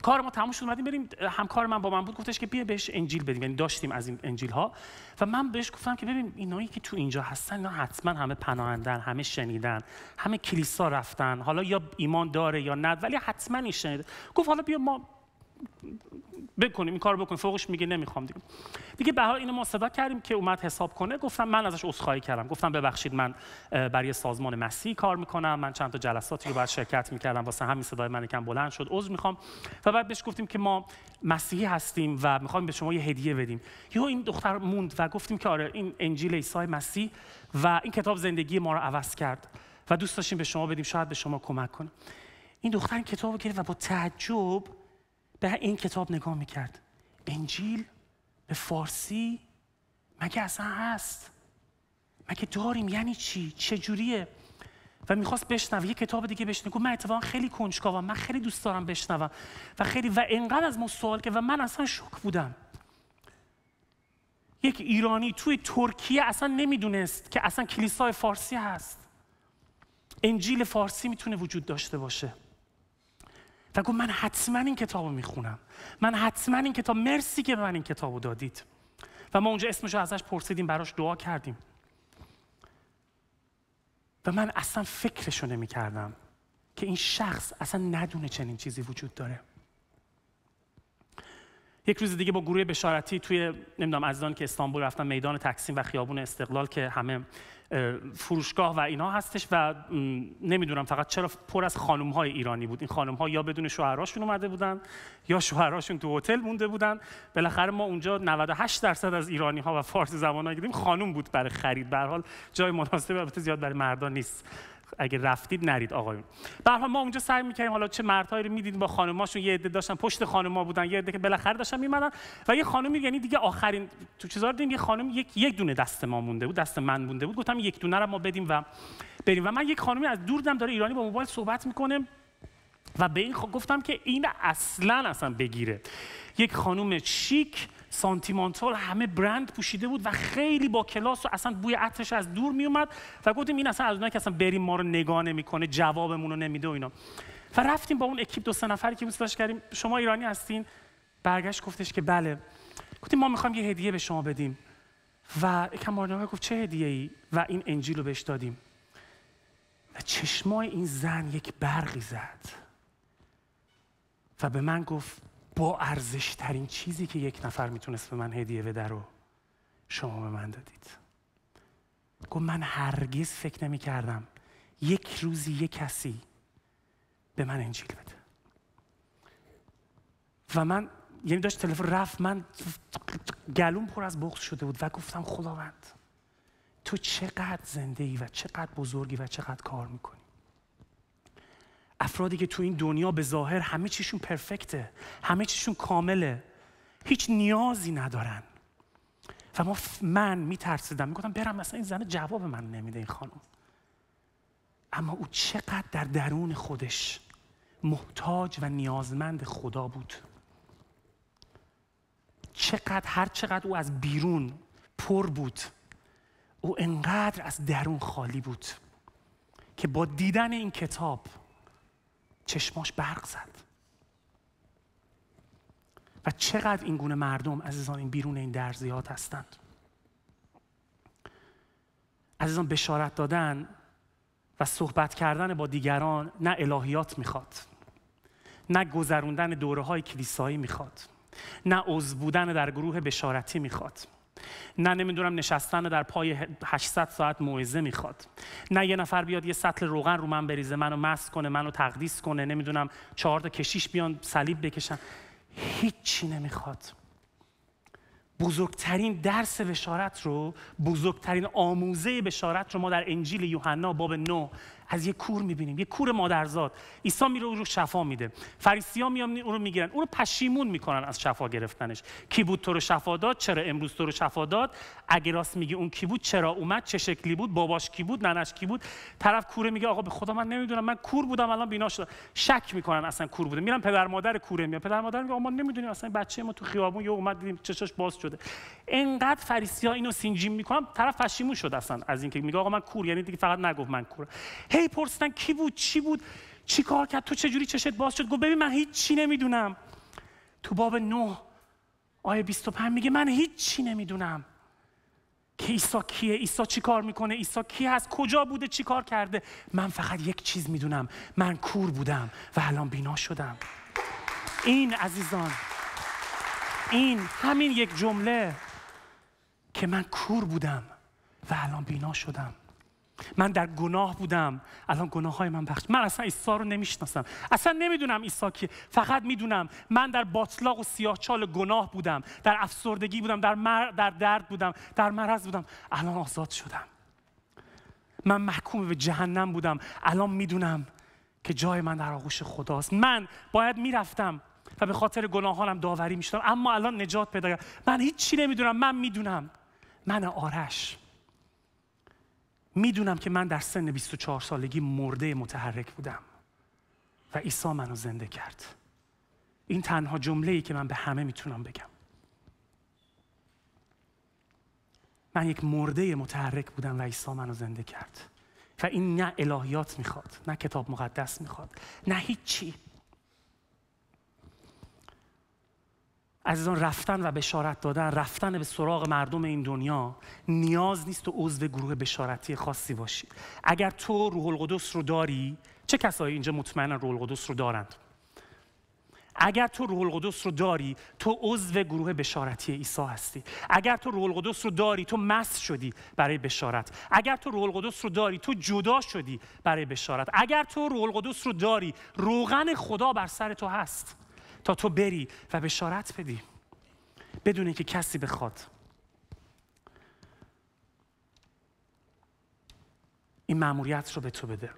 کار ما تموم شد اومدیم بریم همکار من با من بود گفتش که بیا بهش انجیل بدیم یعنی داشتیم از این انجیل ها و من بهش گفتم که ببین اینایی که تو اینجا هستن اینا حتما همه پناهندن همه شنیدن همه کلیسا رفتن حالا یا ایمان داره یا نه ولی حتما این شنیده گفت حالا بیا ما بکنیم این کار بکنیم فوقش میگه نمیخوام دیگه دیگه به حال اینو ما صدا کردیم که اومد حساب کنه گفتم من ازش عذرخواهی کردم گفتم ببخشید من برای سازمان مسیح کار میکنم من چند تا جلساتی رو باید شرکت میکردم واسه همین صدای من کم بلند شد عذر میخوام و بعد بهش گفتیم که ما مسیحی هستیم و میخوایم به شما یه هدیه بدیم یهو این دختر موند و گفتیم که آره این انجیل عیسی مسیح و این کتاب زندگی ما رو عوض کرد و دوست داشتیم به شما بدیم شاید به شما کمک کنه این دختر این کتاب رو گرفت و با تعجب به این کتاب نگاه میکرد انجیل به فارسی مگه اصلا هست مگه داریم یعنی چی چجوریه و میخواست بشنوه یه کتاب دیگه بشنوه گفت من اتفاقا خیلی کنجکاوم من خیلی دوست دارم بشنوم و خیلی و انقدر از ما سوال که و من اصلا شوک بودم یک ایرانی توی ترکیه اصلا نمیدونست که اصلا کلیسای فارسی هست انجیل فارسی میتونه وجود داشته باشه و گفت من حتما این کتاب رو میخونم من حتما این کتاب مرسی که به من این کتاب رو دادید و ما اونجا اسمش رو ازش پرسیدیم براش دعا کردیم و من اصلا فکرشو نمیکردم که این شخص اصلا ندونه چنین چیزی وجود داره یک روز دیگه با گروه بشارتی توی نمیدونم از که استانبول رفتن، میدان تکسیم و خیابون استقلال که همه فروشگاه و اینا هستش و نمیدونم فقط چرا پر از خانم های ایرانی بود این خانم ها یا بدون شوهراشون اومده بودن یا شوهراشون تو هتل مونده بودن بالاخره ما اونجا 98 درصد از ایرانی ها و فارسی زبان ها گیدیم خانم بود برای خرید به حال جای مناسب البته زیاد برای مردان نیست اگه رفتید نرید آقایون به ما اونجا سعی میکردیم حالا چه مردهایی رو میدیدیم با خانماشون یه عده داشتن پشت خانما بودن یه عده که بالاخره داشتن میمدن و یه خانمی یعنی دیگه آخرین تو چیزا دیدیم یه خانم یک یک دونه دست ما مونده بود دست من مونده بود گفتم یک دونه رو ما بدیم و بریم و من یک خانمی از دور داره ایرانی با موبایل صحبت میکنه و به این گفتم که این اصلا اصلا بگیره یک خانم شیک سانتیمانتال همه برند پوشیده بود و خیلی با کلاس و اصلا بوی عطرش از دور میومد و گفتیم این اصلا از اونایی که اصلا بریم ما رو نگاه نمیکنه جوابمون رو نمیده و اینا و رفتیم با اون اکیپ دو سه نفری که دوستاش کردیم شما ایرانی هستین برگشت گفتش که بله گفتیم ما میخوایم یه هدیه به شما بدیم و یکم گفت چه هدیه ای و این انجیل رو بهش دادیم و چشمای این زن یک برقی زد و به من گفت با ارزشترین چیزی که یک نفر میتونست به من هدیه بده رو شما به من دادید گفت من هرگز فکر نمی کردم یک روزی یک کسی به من انجیل بده و من یعنی داشت تلفن رفت من گلوم پر از بغض شده بود و گفتم خداوند تو چقدر زنده ای و چقدر بزرگی و چقدر کار میکنی افرادی که تو این دنیا به ظاهر همه چیشون پرفکته همه چیشون کامله هیچ نیازی ندارن و ما من میترسیدم میگفتم برم مثلا این زن جواب من نمیده این خانم اما او چقدر در درون خودش محتاج و نیازمند خدا بود چقدر هر چقدر او از بیرون پر بود او انقدر از درون خالی بود که با دیدن این کتاب چشماش برق زد و چقدر این گونه مردم عزیزان این بیرون این درزیات هستند عزیزان بشارت دادن و صحبت کردن با دیگران نه الهیات میخواد نه گذروندن دوره های کلیسایی میخواد نه عضو بودن در گروه بشارتی میخواد نه نمیدونم نشستن در پای 800 ساعت موعظه میخواد نه یه نفر بیاد یه سطل روغن رو من بریزه منو مست کنه منو تقدیس کنه نمیدونم چهار تا کشیش بیان صلیب بکشن هیچی نمیخواد بزرگترین درس بشارت رو بزرگترین آموزه بشارت رو ما در انجیل یوحنا باب 9 از یه کور میبینیم یه کور مادرزاد عیسی میره او رو شفا میده فریسی ها میان اون رو میگیرن اون رو پشیمون میکنن از شفا گرفتنش کی بود تو رو شفا داد چرا امروز تو رو شفا داد اگه راست میگی اون کی بود چرا اومد چه شکلی بود باباش کی بود ننش کی بود طرف کوره میگه آقا به خدا من نمیدونم من کور بودم الان بینا شدم شک میکنن اصلا کور بوده میرن پدر مادر کوره میاد پدر مادر میگه ما نمیدونیم اصلا بچه ما تو خیابون یه اومد دیدیم چشاش باز شده انقدر فریسی ها اینو سینجیم میکنن طرف پشیمون شد اصلا از اینکه میگه آقا من کور یعنی دیگه فقط نگفت من کور هی پرسیدن کی بود چی بود چی کار کرد تو چجوری چشت باز شد گفت ببین من هیچ چی نمیدونم تو باب نه آیه 25 میگه من هیچ چی نمیدونم که عیسی کیه عیسی چی کار میکنه عیسی کی هست کجا بوده چی کار کرده من فقط یک چیز میدونم من کور بودم و الان بینا شدم این عزیزان این همین یک جمله که من کور بودم و الان بینا شدم من در گناه بودم الان گناه های من بخش من اصلا عیسی رو نمیشناسم اصلا نمیدونم عیسی که فقط میدونم من در باطلاق و سیاهچال گناه بودم در افسردگی بودم در, مر... در درد بودم در مرض بودم الان آزاد شدم من محکوم به جهنم بودم الان میدونم که جای من در آغوش خداست من باید میرفتم و به خاطر گناهانم داوری میشدم اما الان نجات پیدا کردم من هیچ چی نمیدونم من میدونم من آرش میدونم که من در سن 24 سالگی مرده متحرک بودم و عیسی منو زنده کرد این تنها جمله ای که من به همه میتونم بگم من یک مرده متحرک بودم و عیسی منو زنده کرد و این نه الهیات میخواد نه کتاب مقدس میخواد نه هیچی عزیزان رفتن و بشارت دادن رفتن به سراغ مردم این دنیا نیاز نیست تو عضو گروه بشارتی خاصی باشی اگر تو روح القدس رو داری چه کسایی اینجا مطمئنا روح القدس رو دارند اگر تو روح القدس رو داری تو عضو گروه بشارتی عیسی هستی اگر تو روح القدس رو داری تو مس شدی برای بشارت اگر تو روح القدس رو داری تو جدا شدی برای بشارت اگر تو روح القدس رو داری روغن خدا بر سر تو هست تا تو بری و بشارت بدی بدون اینکه کسی بخواد این ماموریت رو به تو بده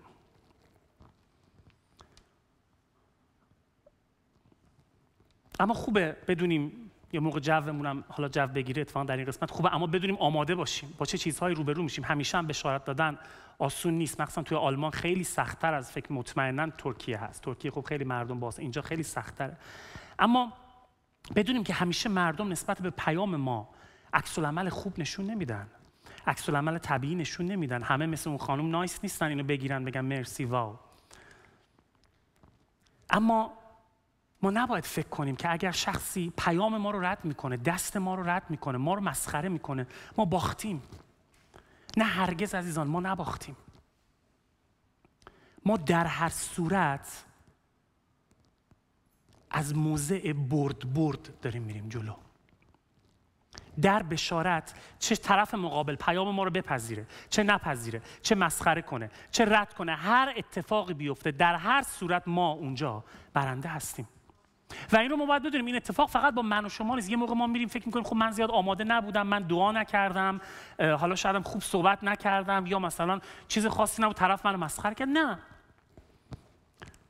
اما خوبه بدونیم یه موقع جومون هم حالا جو بگیره اتفاقا در این قسمت خوبه اما بدونیم آماده باشیم با چه چیزهایی روبرو میشیم همیشه هم بشارت دادن آسون نیست مخصوصا توی آلمان خیلی سختتر از فکر مطمئنا ترکیه هست ترکیه خب خیلی مردم باز اینجا خیلی سختتره اما بدونیم که همیشه مردم نسبت به پیام ما عکس خوب نشون نمیدن عکس عمل طبیعی نشون نمیدن همه مثل اون خانم نایس نیستن اینو بگیرن بگن مرسی واو اما ما نباید فکر کنیم که اگر شخصی پیام ما رو رد میکنه دست ما رو رد میکنه ما رو مسخره میکنه ما باختیم نه هرگز عزیزان ما نباختیم ما در هر صورت از موضع برد برد داریم میریم جلو در بشارت چه طرف مقابل پیام ما رو بپذیره چه نپذیره چه مسخره کنه چه رد کنه هر اتفاقی بیفته در هر صورت ما اونجا برنده هستیم و این رو ما باید بدونیم این اتفاق فقط با من و شما نیست یه موقع ما میریم فکر میکنیم خب من زیاد آماده نبودم من دعا نکردم حالا شاید خوب صحبت نکردم یا مثلا چیز خاصی نبود طرف منو مسخره کرد نه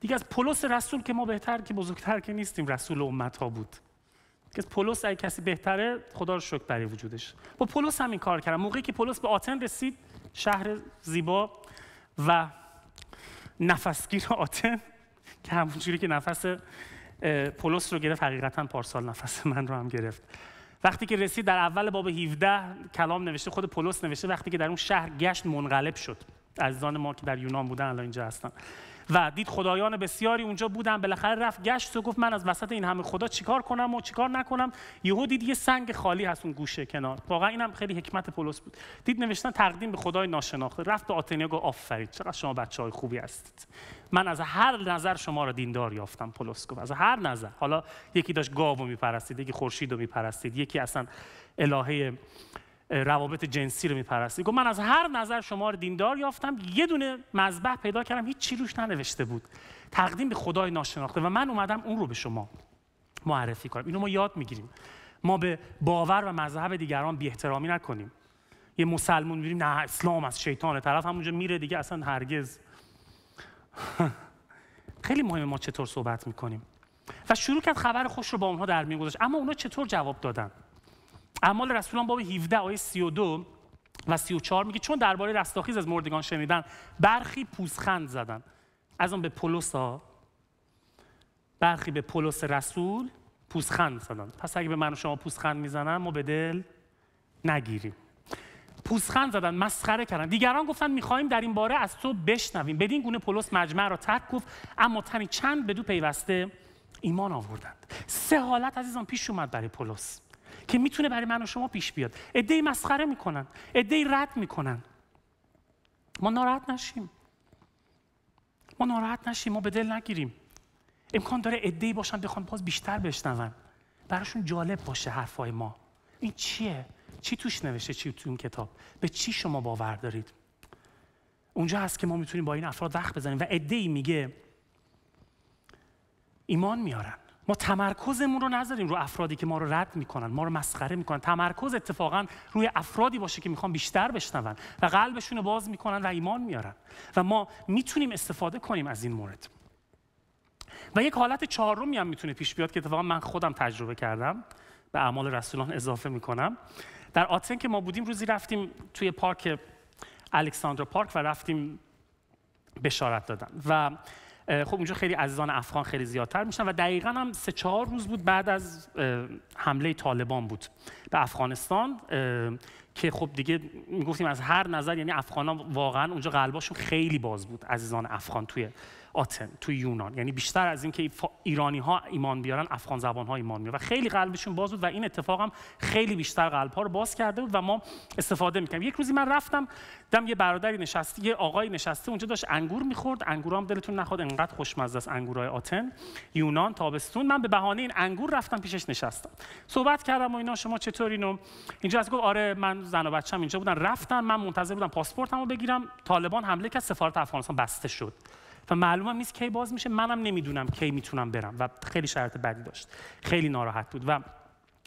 دیگه از پولس رسول که ما بهتر که بزرگتر که نیستیم رسول امت ها بود که پولس اگه کسی بهتره خدا رو شکر برای وجودش با پولس هم این کار کردم موقعی که پولس به آتن رسید شهر زیبا و نفسگیر آتن که همونجوری که نفس پولس رو گرفت حقیقتا پارسال نفس من رو هم گرفت وقتی که رسید در اول باب 17 کلام نوشته خود پولس نوشته وقتی که در اون شهر گشت منقلب شد عزیزان ما که در یونان بودن الان اینجا هستن و دید خدایان بسیاری اونجا بودن بالاخره رفت گشت و گفت من از وسط این همه خدا چیکار کنم و چیکار نکنم یهو دید یه سنگ خالی هست اون گوشه کنار واقعا اینم خیلی حکمت پولس بود دید نوشتن تقدیم به خدای ناشناخته رفت به آتنیا گفت آفرید چقدر شما بچه های خوبی هستید من از هر نظر شما را دیندار یافتم پولس گفت از هر نظر حالا یکی داشت گاو رو میپرستید یکی خورشید رو میپرستید یکی اصلا الهه روابط جنسی رو میپرستی گفت من از هر نظر شما رو دیندار یافتم یه دونه مذبح پیدا کردم هیچ چی روش ننوشته بود تقدیم به خدای ناشناخته و من اومدم اون رو به شما معرفی کنم اینو ما یاد میگیریم ما به باور و مذهب دیگران بی احترامی نکنیم یه مسلمون میریم نه اسلام از شیطان طرف همونجا میره دیگه اصلا هرگز <laughs> خیلی مهمه ما چطور صحبت میکنیم و شروع کرد خبر خوش رو با اونها در میگذاشت اما اونها چطور جواب دادن اعمال رسولان باب 17 آیه 32 و 34 میگه چون درباره رستاخیز از مردگان شنیدن برخی پوزخند زدن از آن به پولس ها برخی به پولس رسول پوزخند زدن پس اگه به من و شما پوزخند میزنن ما به دل نگیریم پوزخند زدن مسخره کردن دیگران گفتن میخواهیم در این باره از تو بشنویم بدین گونه پولس مجمع را ترک گفت اما تنی چند به دو پیوسته ایمان آوردند سه حالت عزیزان پیش اومد برای پولس که میتونه برای من و شما پیش بیاد ای مسخره میکنن ای رد میکنن ما ناراحت نشیم ما ناراحت نشیم ما به دل نگیریم امکان داره ای باشن بخوان باز بیشتر بشنون براشون جالب باشه حرفای ما این چیه چی توش نوشته چی تو این کتاب به چی شما باور دارید اونجا هست که ما میتونیم با این افراد وقت بزنیم و ای میگه ایمان میارن ما تمرکزمون رو نذاریم رو افرادی که ما رو رد میکنن ما رو مسخره میکنن تمرکز اتفاقا روی افرادی باشه که میخوان بیشتر بشنون و قلبشون رو باز میکنن و ایمان میارن و ما میتونیم استفاده کنیم از این مورد و یک حالت چهارمی هم میتونه پیش بیاد که اتفاقا من خودم تجربه کردم به اعمال رسولان اضافه میکنم در آتن که ما بودیم روزی رفتیم توی پارک الکساندرا پارک و رفتیم بشارت دادن و خب اونجا خیلی عزیزان افغان خیلی زیادتر میشن و دقیقا هم سه چهار روز بود بعد از حمله طالبان بود به افغانستان که خب دیگه میگفتیم از هر نظر یعنی افغان واقعا اونجا قلباشون خیلی باز بود عزیزان افغان توی آتن تو یونان یعنی بیشتر از اینکه ایرانی ها ایمان بیارن افغان زبان ها ایمان میارن و خیلی قلبشون باز بود و این اتفاق هم خیلی بیشتر قلب ها رو باز کرده بود و ما استفاده میکنیم یک روزی من رفتم دم یه برادری نشسته یه آقای نشسته اونجا داشت انگور میخورد انگورام دلتون نخواد انقدر خوشمزه است انگورای آتن یونان تابستون من به بهانه این انگور رفتم پیشش نشستم صحبت کردم و اینا شما چطورین و اینجا از گفت آره من زن و بچه‌م اینجا بودن رفتن من منتظر بودم پاسپورتمو بگیرم طالبان حمله کرد سفارت افغانستان بسته شد و معلومم نیست کی باز میشه منم نمیدونم کی میتونم برم و خیلی شرط بدی داشت خیلی ناراحت بود و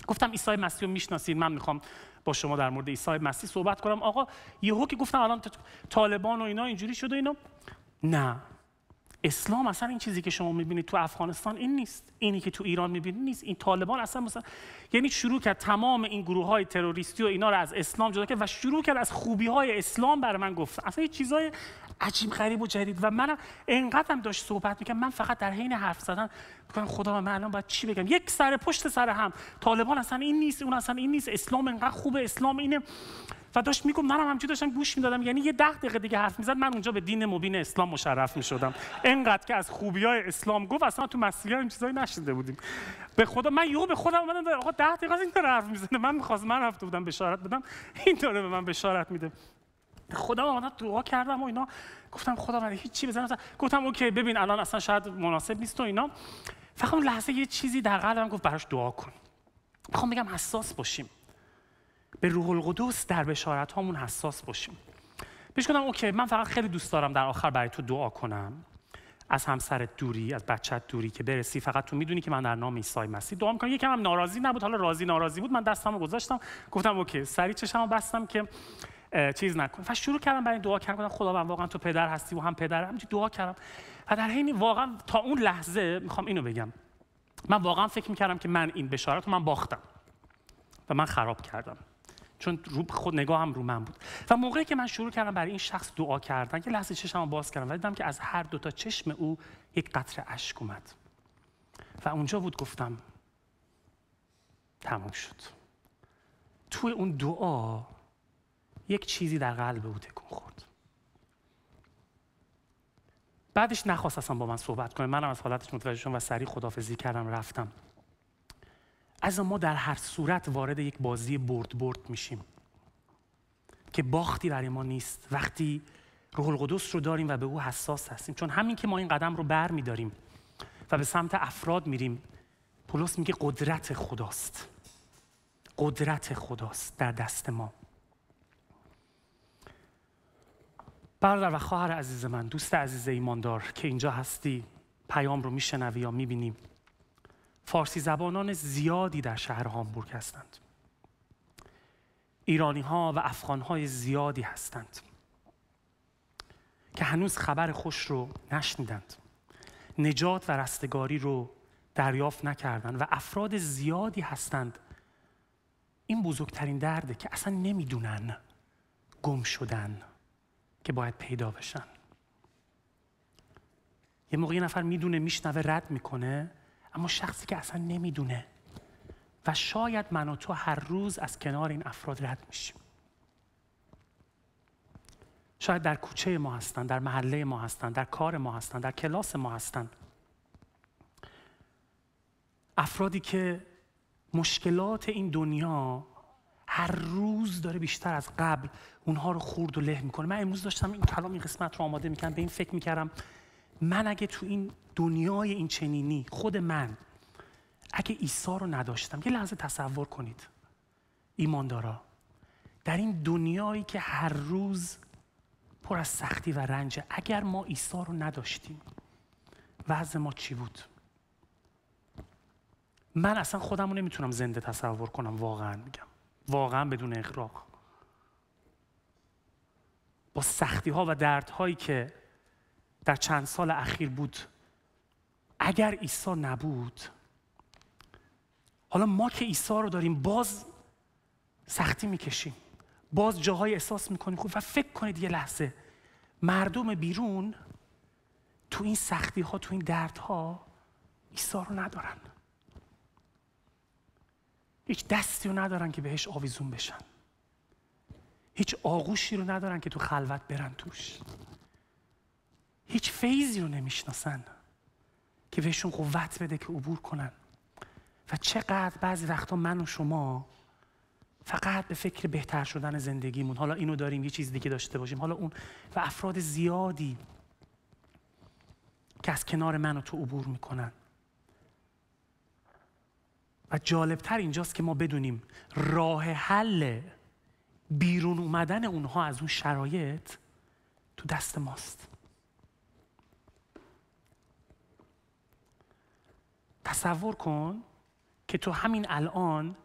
گفتم عیسی مسیح رو میشناسید من میخوام با شما در مورد عیسی مسیح صحبت کنم آقا یهو که گفتم الان طالبان و اینا اینجوری شده و اینا نه اسلام اصلا این چیزی که شما میبینید تو افغانستان این نیست اینی که تو ایران میبینید نیست این طالبان اصلا مثلا یعنی شروع کرد تمام این گروه های تروریستی و اینا رو از اسلام جدا کرد و شروع کرد از خوبی های اسلام بر من گفت، اصلا یه چیزای عجیب غریب و جدید و منم هم داشت صحبت میکردم من فقط در حین حرف زدن میگم خدا من الان باید چی بگم یک سر پشت سر هم طالبان اصلا این نیست اون اصلا این نیست اسلام انقدر خوبه اسلام اینه و داشت میگم منم همچی داشتم گوش میدادم یعنی یه ده دقیقه دیگه حرف میزد من اونجا به دین مبین اسلام مشرف میشدم انقدر که از خوبی های اسلام گفت اصلا تو مسیحا این چیزایی نشده بودیم به خدا من یهو به خودم اومدم آقا ده دقیقه از این داره حرف میزنه من میخواست من رفته بودم بشارت بدم این داره به من بشارت میده خدا من دعا کردم و اینا گفتم خدا من هیچی بزنم گفتم اوکی ببین الان اصلا شاید مناسب نیست و اینا فقط اون لحظه یه چیزی در قلبم گفت براش دعا کن میخوام بگم حساس باشیم به روح القدس در بشارت هامون حساس باشیم پیش کنم اوکی من فقط خیلی دوست دارم در آخر برای تو دعا کنم از همسرت دوری از بچت دوری که برسی فقط تو میدونی که من در نام عیسی مسیح دعا میکنم یکم هم ناراضی نبود حالا راضی ناراضی بود من دستم رو گذاشتم گفتم اوکی سری چشم بستم که چیز نکن و شروع کردم برای دعا کردن. خدا من واقعا تو پدر هستی و هم پدر هم دعا کردم و در حین واقعا تا اون لحظه میخوام اینو بگم من واقعا فکر میکردم که من این بشارت رو من باختم و من خراب کردم چون رو خود نگاهم رو من بود و موقعی که من شروع کردم برای این شخص دعا کردن که لحظه چشم باز کردم و دیدم که از هر دو تا چشم او یک قطر اشک اومد و اونجا بود گفتم تموم شد توی اون دعا یک چیزی در قلب او تکون خورد بعدش نخواست اصلا با من صحبت کنه منم از حالتش متوجه شدم و سریع خدافزی کردم رفتم از ما در هر صورت وارد یک بازی برد برد میشیم که باختی برای ما نیست وقتی روح القدس رو داریم و به او حساس هستیم چون همین که ما این قدم رو بر میداریم و به سمت افراد میریم پولس میگه قدرت خداست قدرت خداست در دست ما برادر و خواهر عزیز من دوست عزیز ایماندار که اینجا هستی پیام رو میشنوی یا میبینیم. فارسی زبانان زیادی در شهر هامبورگ هستند ایرانی ها و افغان های زیادی هستند که هنوز خبر خوش رو نشنیدند نجات و رستگاری رو دریافت نکردند و افراد زیادی هستند این بزرگترین درده که اصلا نمیدونن گم شدن که باید پیدا بشن یه موقع یه نفر میدونه میشنوه رد میکنه اما شخصی که اصلا نمیدونه و شاید من و تو هر روز از کنار این افراد رد میشیم شاید در کوچه ما هستن در محله ما هستن در کار ما هستن در کلاس ما هستن افرادی که مشکلات این دنیا هر روز داره بیشتر از قبل اونها رو خورد و له میکنه من امروز داشتم این کلام این قسمت رو آماده میکنم به این فکر میکردم من اگه تو این دنیای این چنینی خود من اگه عیسی رو نداشتم یه لحظه تصور کنید ایماندارا در این دنیایی که هر روز پر از سختی و رنج اگر ما عیسی رو نداشتیم وضع ما چی بود من اصلا خودم رو نمیتونم زنده تصور کنم واقعا میگم واقعا بدون اغراق با سختی ها و هایی که در چند سال اخیر بود اگر عیسی نبود حالا ما که عیسی رو داریم باز سختی میکشیم باز جاهای احساس میکنیم خوب و فکر کنید یه لحظه مردم بیرون تو این سختی ها تو این درد ها عیسی رو ندارن هیچ دستی رو ندارن که بهش آویزون بشن هیچ آغوشی رو ندارن که تو خلوت برن توش هیچ فیضی رو نمیشناسن که بهشون قوت بده که عبور کنن و چقدر بعضی وقتا من و شما فقط به فکر بهتر شدن زندگیمون حالا اینو داریم یه چیز دیگه داشته باشیم حالا اون و افراد زیادی که از کنار من و تو عبور میکنن و جالبتر اینجاست که ما بدونیم راه حل بیرون اومدن اونها از اون شرایط تو دست ماست تصور کن که تو همین الان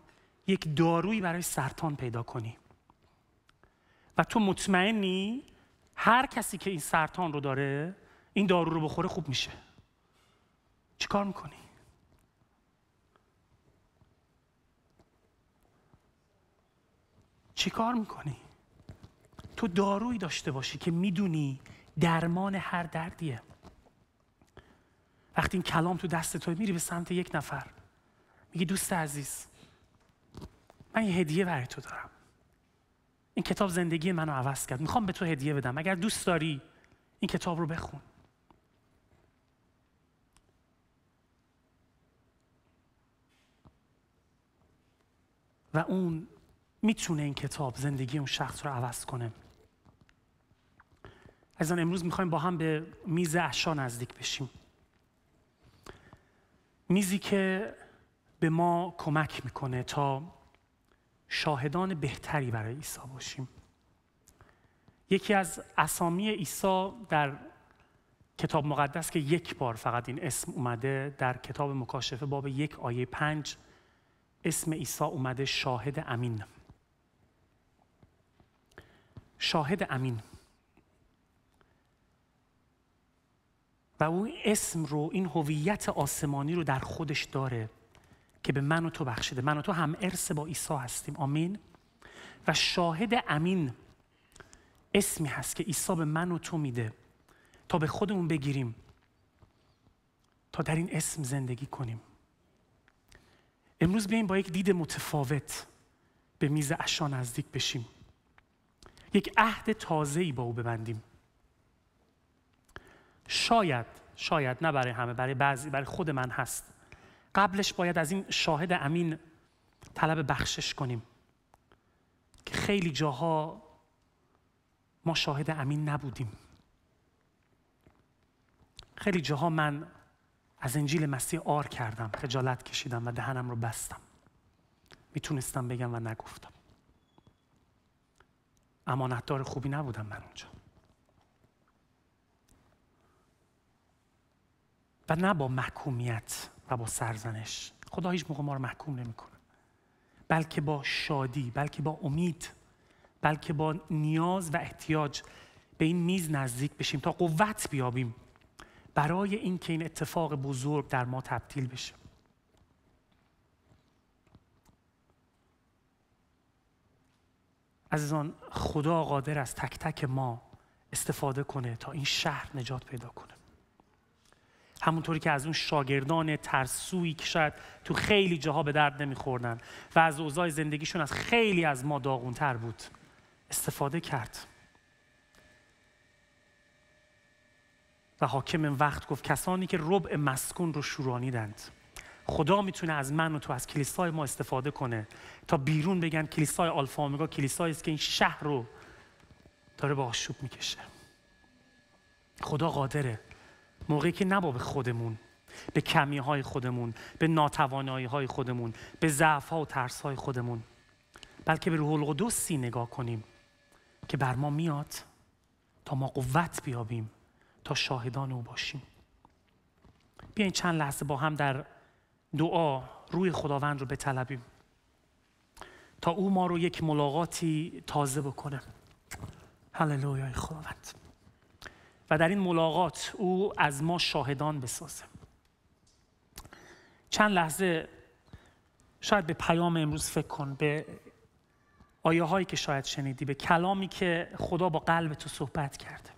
یک دارویی برای سرطان پیدا کنی و تو مطمئنی هر کسی که این سرطان رو داره این دارو رو بخوره خوب میشه چیکار میکنی؟ چی کار میکنی؟ تو دارویی داشته باشی که میدونی درمان هر دردیه وقتی این کلام تو دست تو میری به سمت یک نفر میگی دوست عزیز من یه هدیه برای تو دارم این کتاب زندگی منو عوض کرد میخوام به تو هدیه بدم اگر دوست داری این کتاب رو بخون و اون میتونه این کتاب زندگی اون شخص رو عوض کنه از امروز میخوایم با هم به میز اشا نزدیک بشیم میزی که به ما کمک میکنه تا شاهدان بهتری برای عیسی باشیم یکی از اسامی عیسی در کتاب مقدس که یک بار فقط این اسم اومده در کتاب مکاشفه باب یک آیه پنج اسم عیسی اومده شاهد امین شاهد امین و اون اسم رو این هویت آسمانی رو در خودش داره که به من و تو بخشیده من و تو هم ارث با عیسی هستیم آمین و شاهد امین اسمی هست که عیسی به من و تو میده تا به خودمون بگیریم تا در این اسم زندگی کنیم امروز بیایم با یک دید متفاوت به میز اشان نزدیک بشیم یک عهد ای با او ببندیم شاید شاید نه برای همه برای بعضی برای خود من هست قبلش باید از این شاهد امین طلب بخشش کنیم که خیلی جاها ما شاهد امین نبودیم خیلی جاها من از انجیل مسیح آر کردم خجالت کشیدم و دهنم رو بستم میتونستم بگم و نگفتم امانتدار خوبی نبودم من اونجا و نه با محکومیت و با سرزنش خدا هیچ موقع ما رو محکوم نمیکنه بلکه با شادی بلکه با امید بلکه با نیاز و احتیاج به این میز نزدیک بشیم تا قوت بیابیم برای اینکه این اتفاق بزرگ در ما تبدیل بشه عزیزان خدا قادر از تک تک ما استفاده کنه تا این شهر نجات پیدا کنه همونطوری که از اون شاگردان ترسویی که شاید تو خیلی جاها به درد نمیخوردن و از اوضاع زندگیشون از خیلی از ما داغونتر بود استفاده کرد و حاکم وقت گفت کسانی که ربع مسکون رو شورانیدند خدا میتونه از من و تو از کلیسای ما استفاده کنه تا بیرون بگن کلیسای آلفا اومگا کلیسایی است که این شهر رو داره به آشوب میکشه خدا قادره موقعی که نبا به خودمون به کمی های خودمون به ناتوانایی های خودمون به ضعف ها و ترس های خودمون بلکه به روح القدسی نگاه کنیم که بر ما میاد تا ما قوت بیابیم تا شاهدان او باشیم بیاین چند لحظه با هم در دعا روی خداوند رو بطلبیم تا او ما رو یک ملاقاتی تازه بکنه هللویا خداوند و در این ملاقات او از ما شاهدان بسازه چند لحظه شاید به پیام امروز فکر کن به آیه هایی که شاید شنیدی به کلامی که خدا با قلب تو صحبت کرده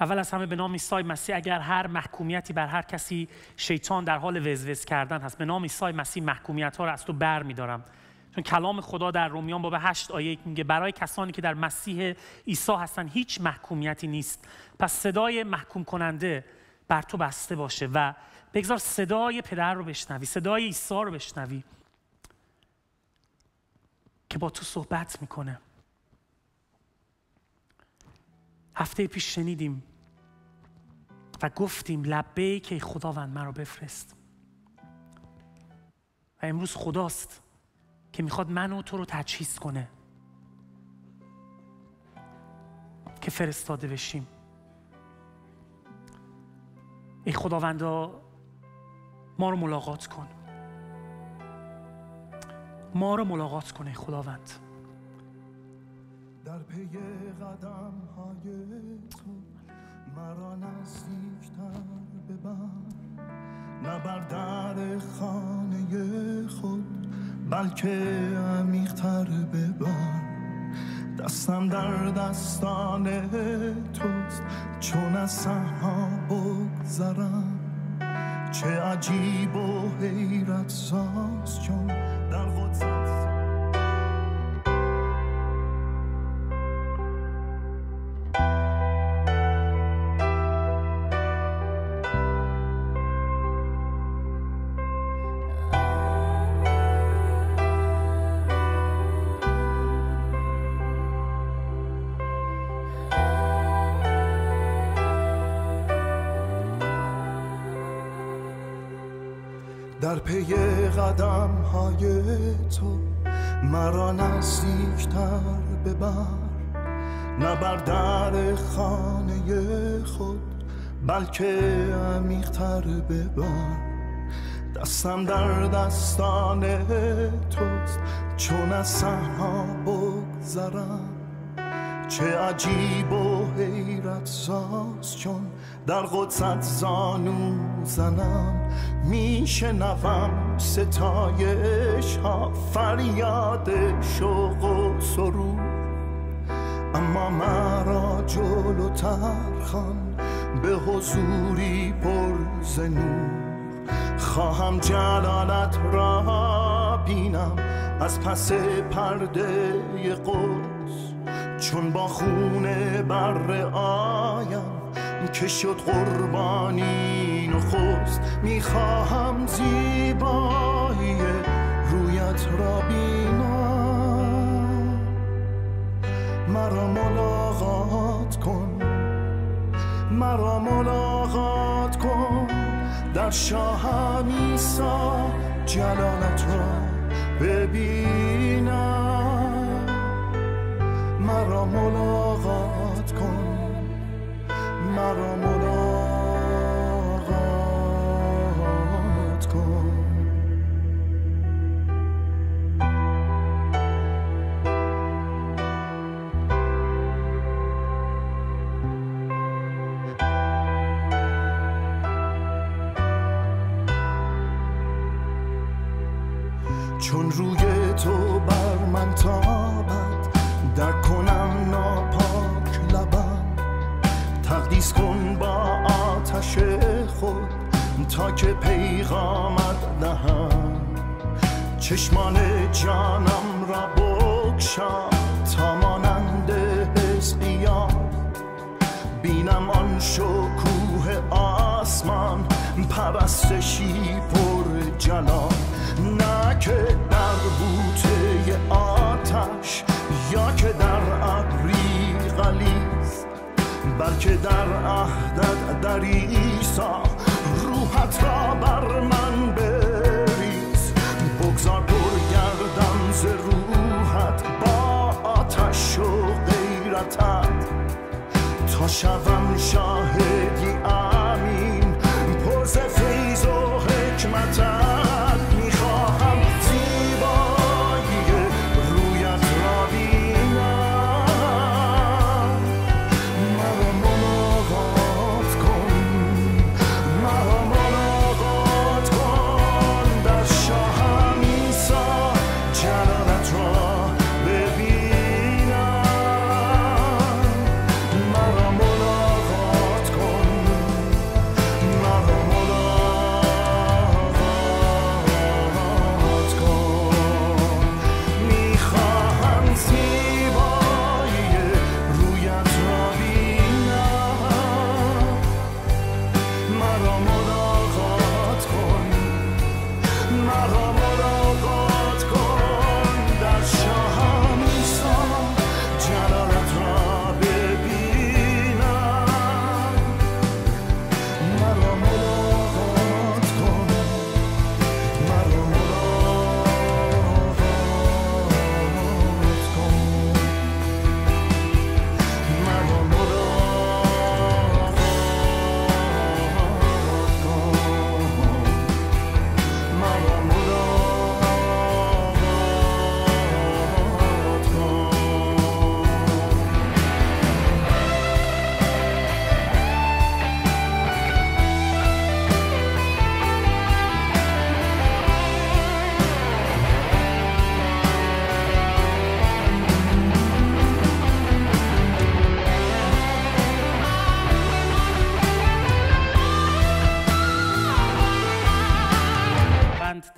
اول از همه به نام عیسی مسیح اگر هر محکومیتی بر هر کسی شیطان در حال وزوز کردن هست به نام عیسی مسیح محکومیت ها را از تو بر دارم چون کلام خدا در رومیان باب 8 آیه میگه برای کسانی که در مسیح عیسی هستن هیچ محکومیتی نیست پس صدای محکوم کننده بر تو بسته باشه و بگذار صدای پدر رو بشنوی صدای عیسی رو بشنوی که با تو صحبت میکنه هفته پیش شنیدیم و گفتیم لبه که خداوند مرا بفرست و امروز خداست که میخواد من و تو رو تجهیز کنه که فرستاده بشیم ای خداوندا ما رو ملاقات کن ما رو ملاقات کنه خداوند در پی قدم های تو مرا نزدیکتر ببر نه بر در خانه خود بلکه عمیقتر بار دستم در دستان توست چون از سرها بگذرم چه عجیب و حیرت ساز چون در قدرت پی قدم های تو مرا نزدیکتر ببر نه بر در خانه خود بلکه عمیقتر ببر دستم در دستان توست چون از سرها بگذرم چه عجیب و حیرت ساز چون در قدست زانو زنم میشه نفم ستایش ها فریاد شوق و سرور اما مرا جلوتر خان به حضوری پر زنور خواهم جلالت را بینم از پس پرده قدس چون با خونه بر آیم که شد قربانی نخست میخواهم زیبایی رویت را بینم مرا ملاقات کن مرا ملاقات کن در شاه میسا جلالت را ببینم مرا ملاقات کن مرا ملاقات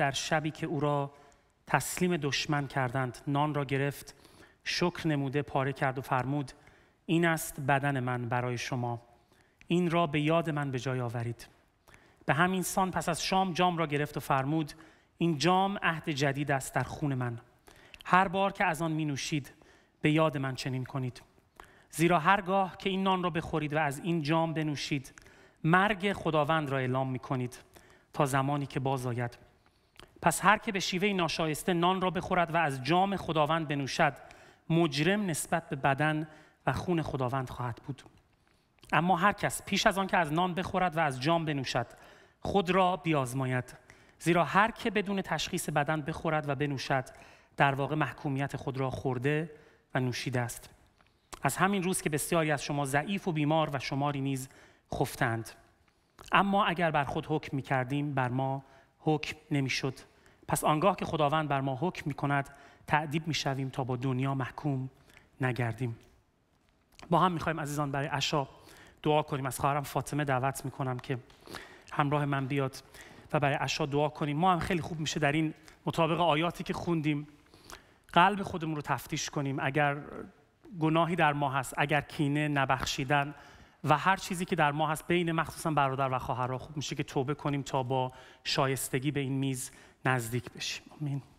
در شبی که او را تسلیم دشمن کردند نان را گرفت شکر نموده پاره کرد و فرمود این است بدن من برای شما این را به یاد من به جای آورید به همین سان پس از شام جام را گرفت و فرمود این جام عهد جدید است در خون من هر بار که از آن می نوشید به یاد من چنین کنید زیرا هرگاه که این نان را بخورید و از این جام بنوشید مرگ خداوند را اعلام می کنید تا زمانی که باز آید پس هر که به شیوه ناشایسته نان را بخورد و از جام خداوند بنوشد مجرم نسبت به بدن و خون خداوند خواهد بود اما هر کس پیش از آن که از نان بخورد و از جام بنوشد خود را بیازماید زیرا هر که بدون تشخیص بدن بخورد و بنوشد در واقع محکومیت خود را خورده و نوشیده است از همین روز که بسیاری از شما ضعیف و بیمار و شماری نیز خفتند اما اگر بر خود حکم می کردیم بر ما حکم نمیشد پس آنگاه که خداوند بر ما حکم می کند تعدیب می تا با دنیا محکوم نگردیم با هم میخوایم عزیزان برای عشا دعا کنیم از خواهرم فاطمه دعوت میکنم که همراه من بیاد و برای عشا دعا کنیم ما هم خیلی خوب میشه در این مطابق آیاتی که خوندیم قلب خودمون رو تفتیش کنیم اگر گناهی در ما هست اگر کینه نبخشیدن و هر چیزی که در ما هست بین مخصوصا برادر و خواهرها خوب میشه که توبه کنیم تا با شایستگی به این میز نزدیک بشیم آمین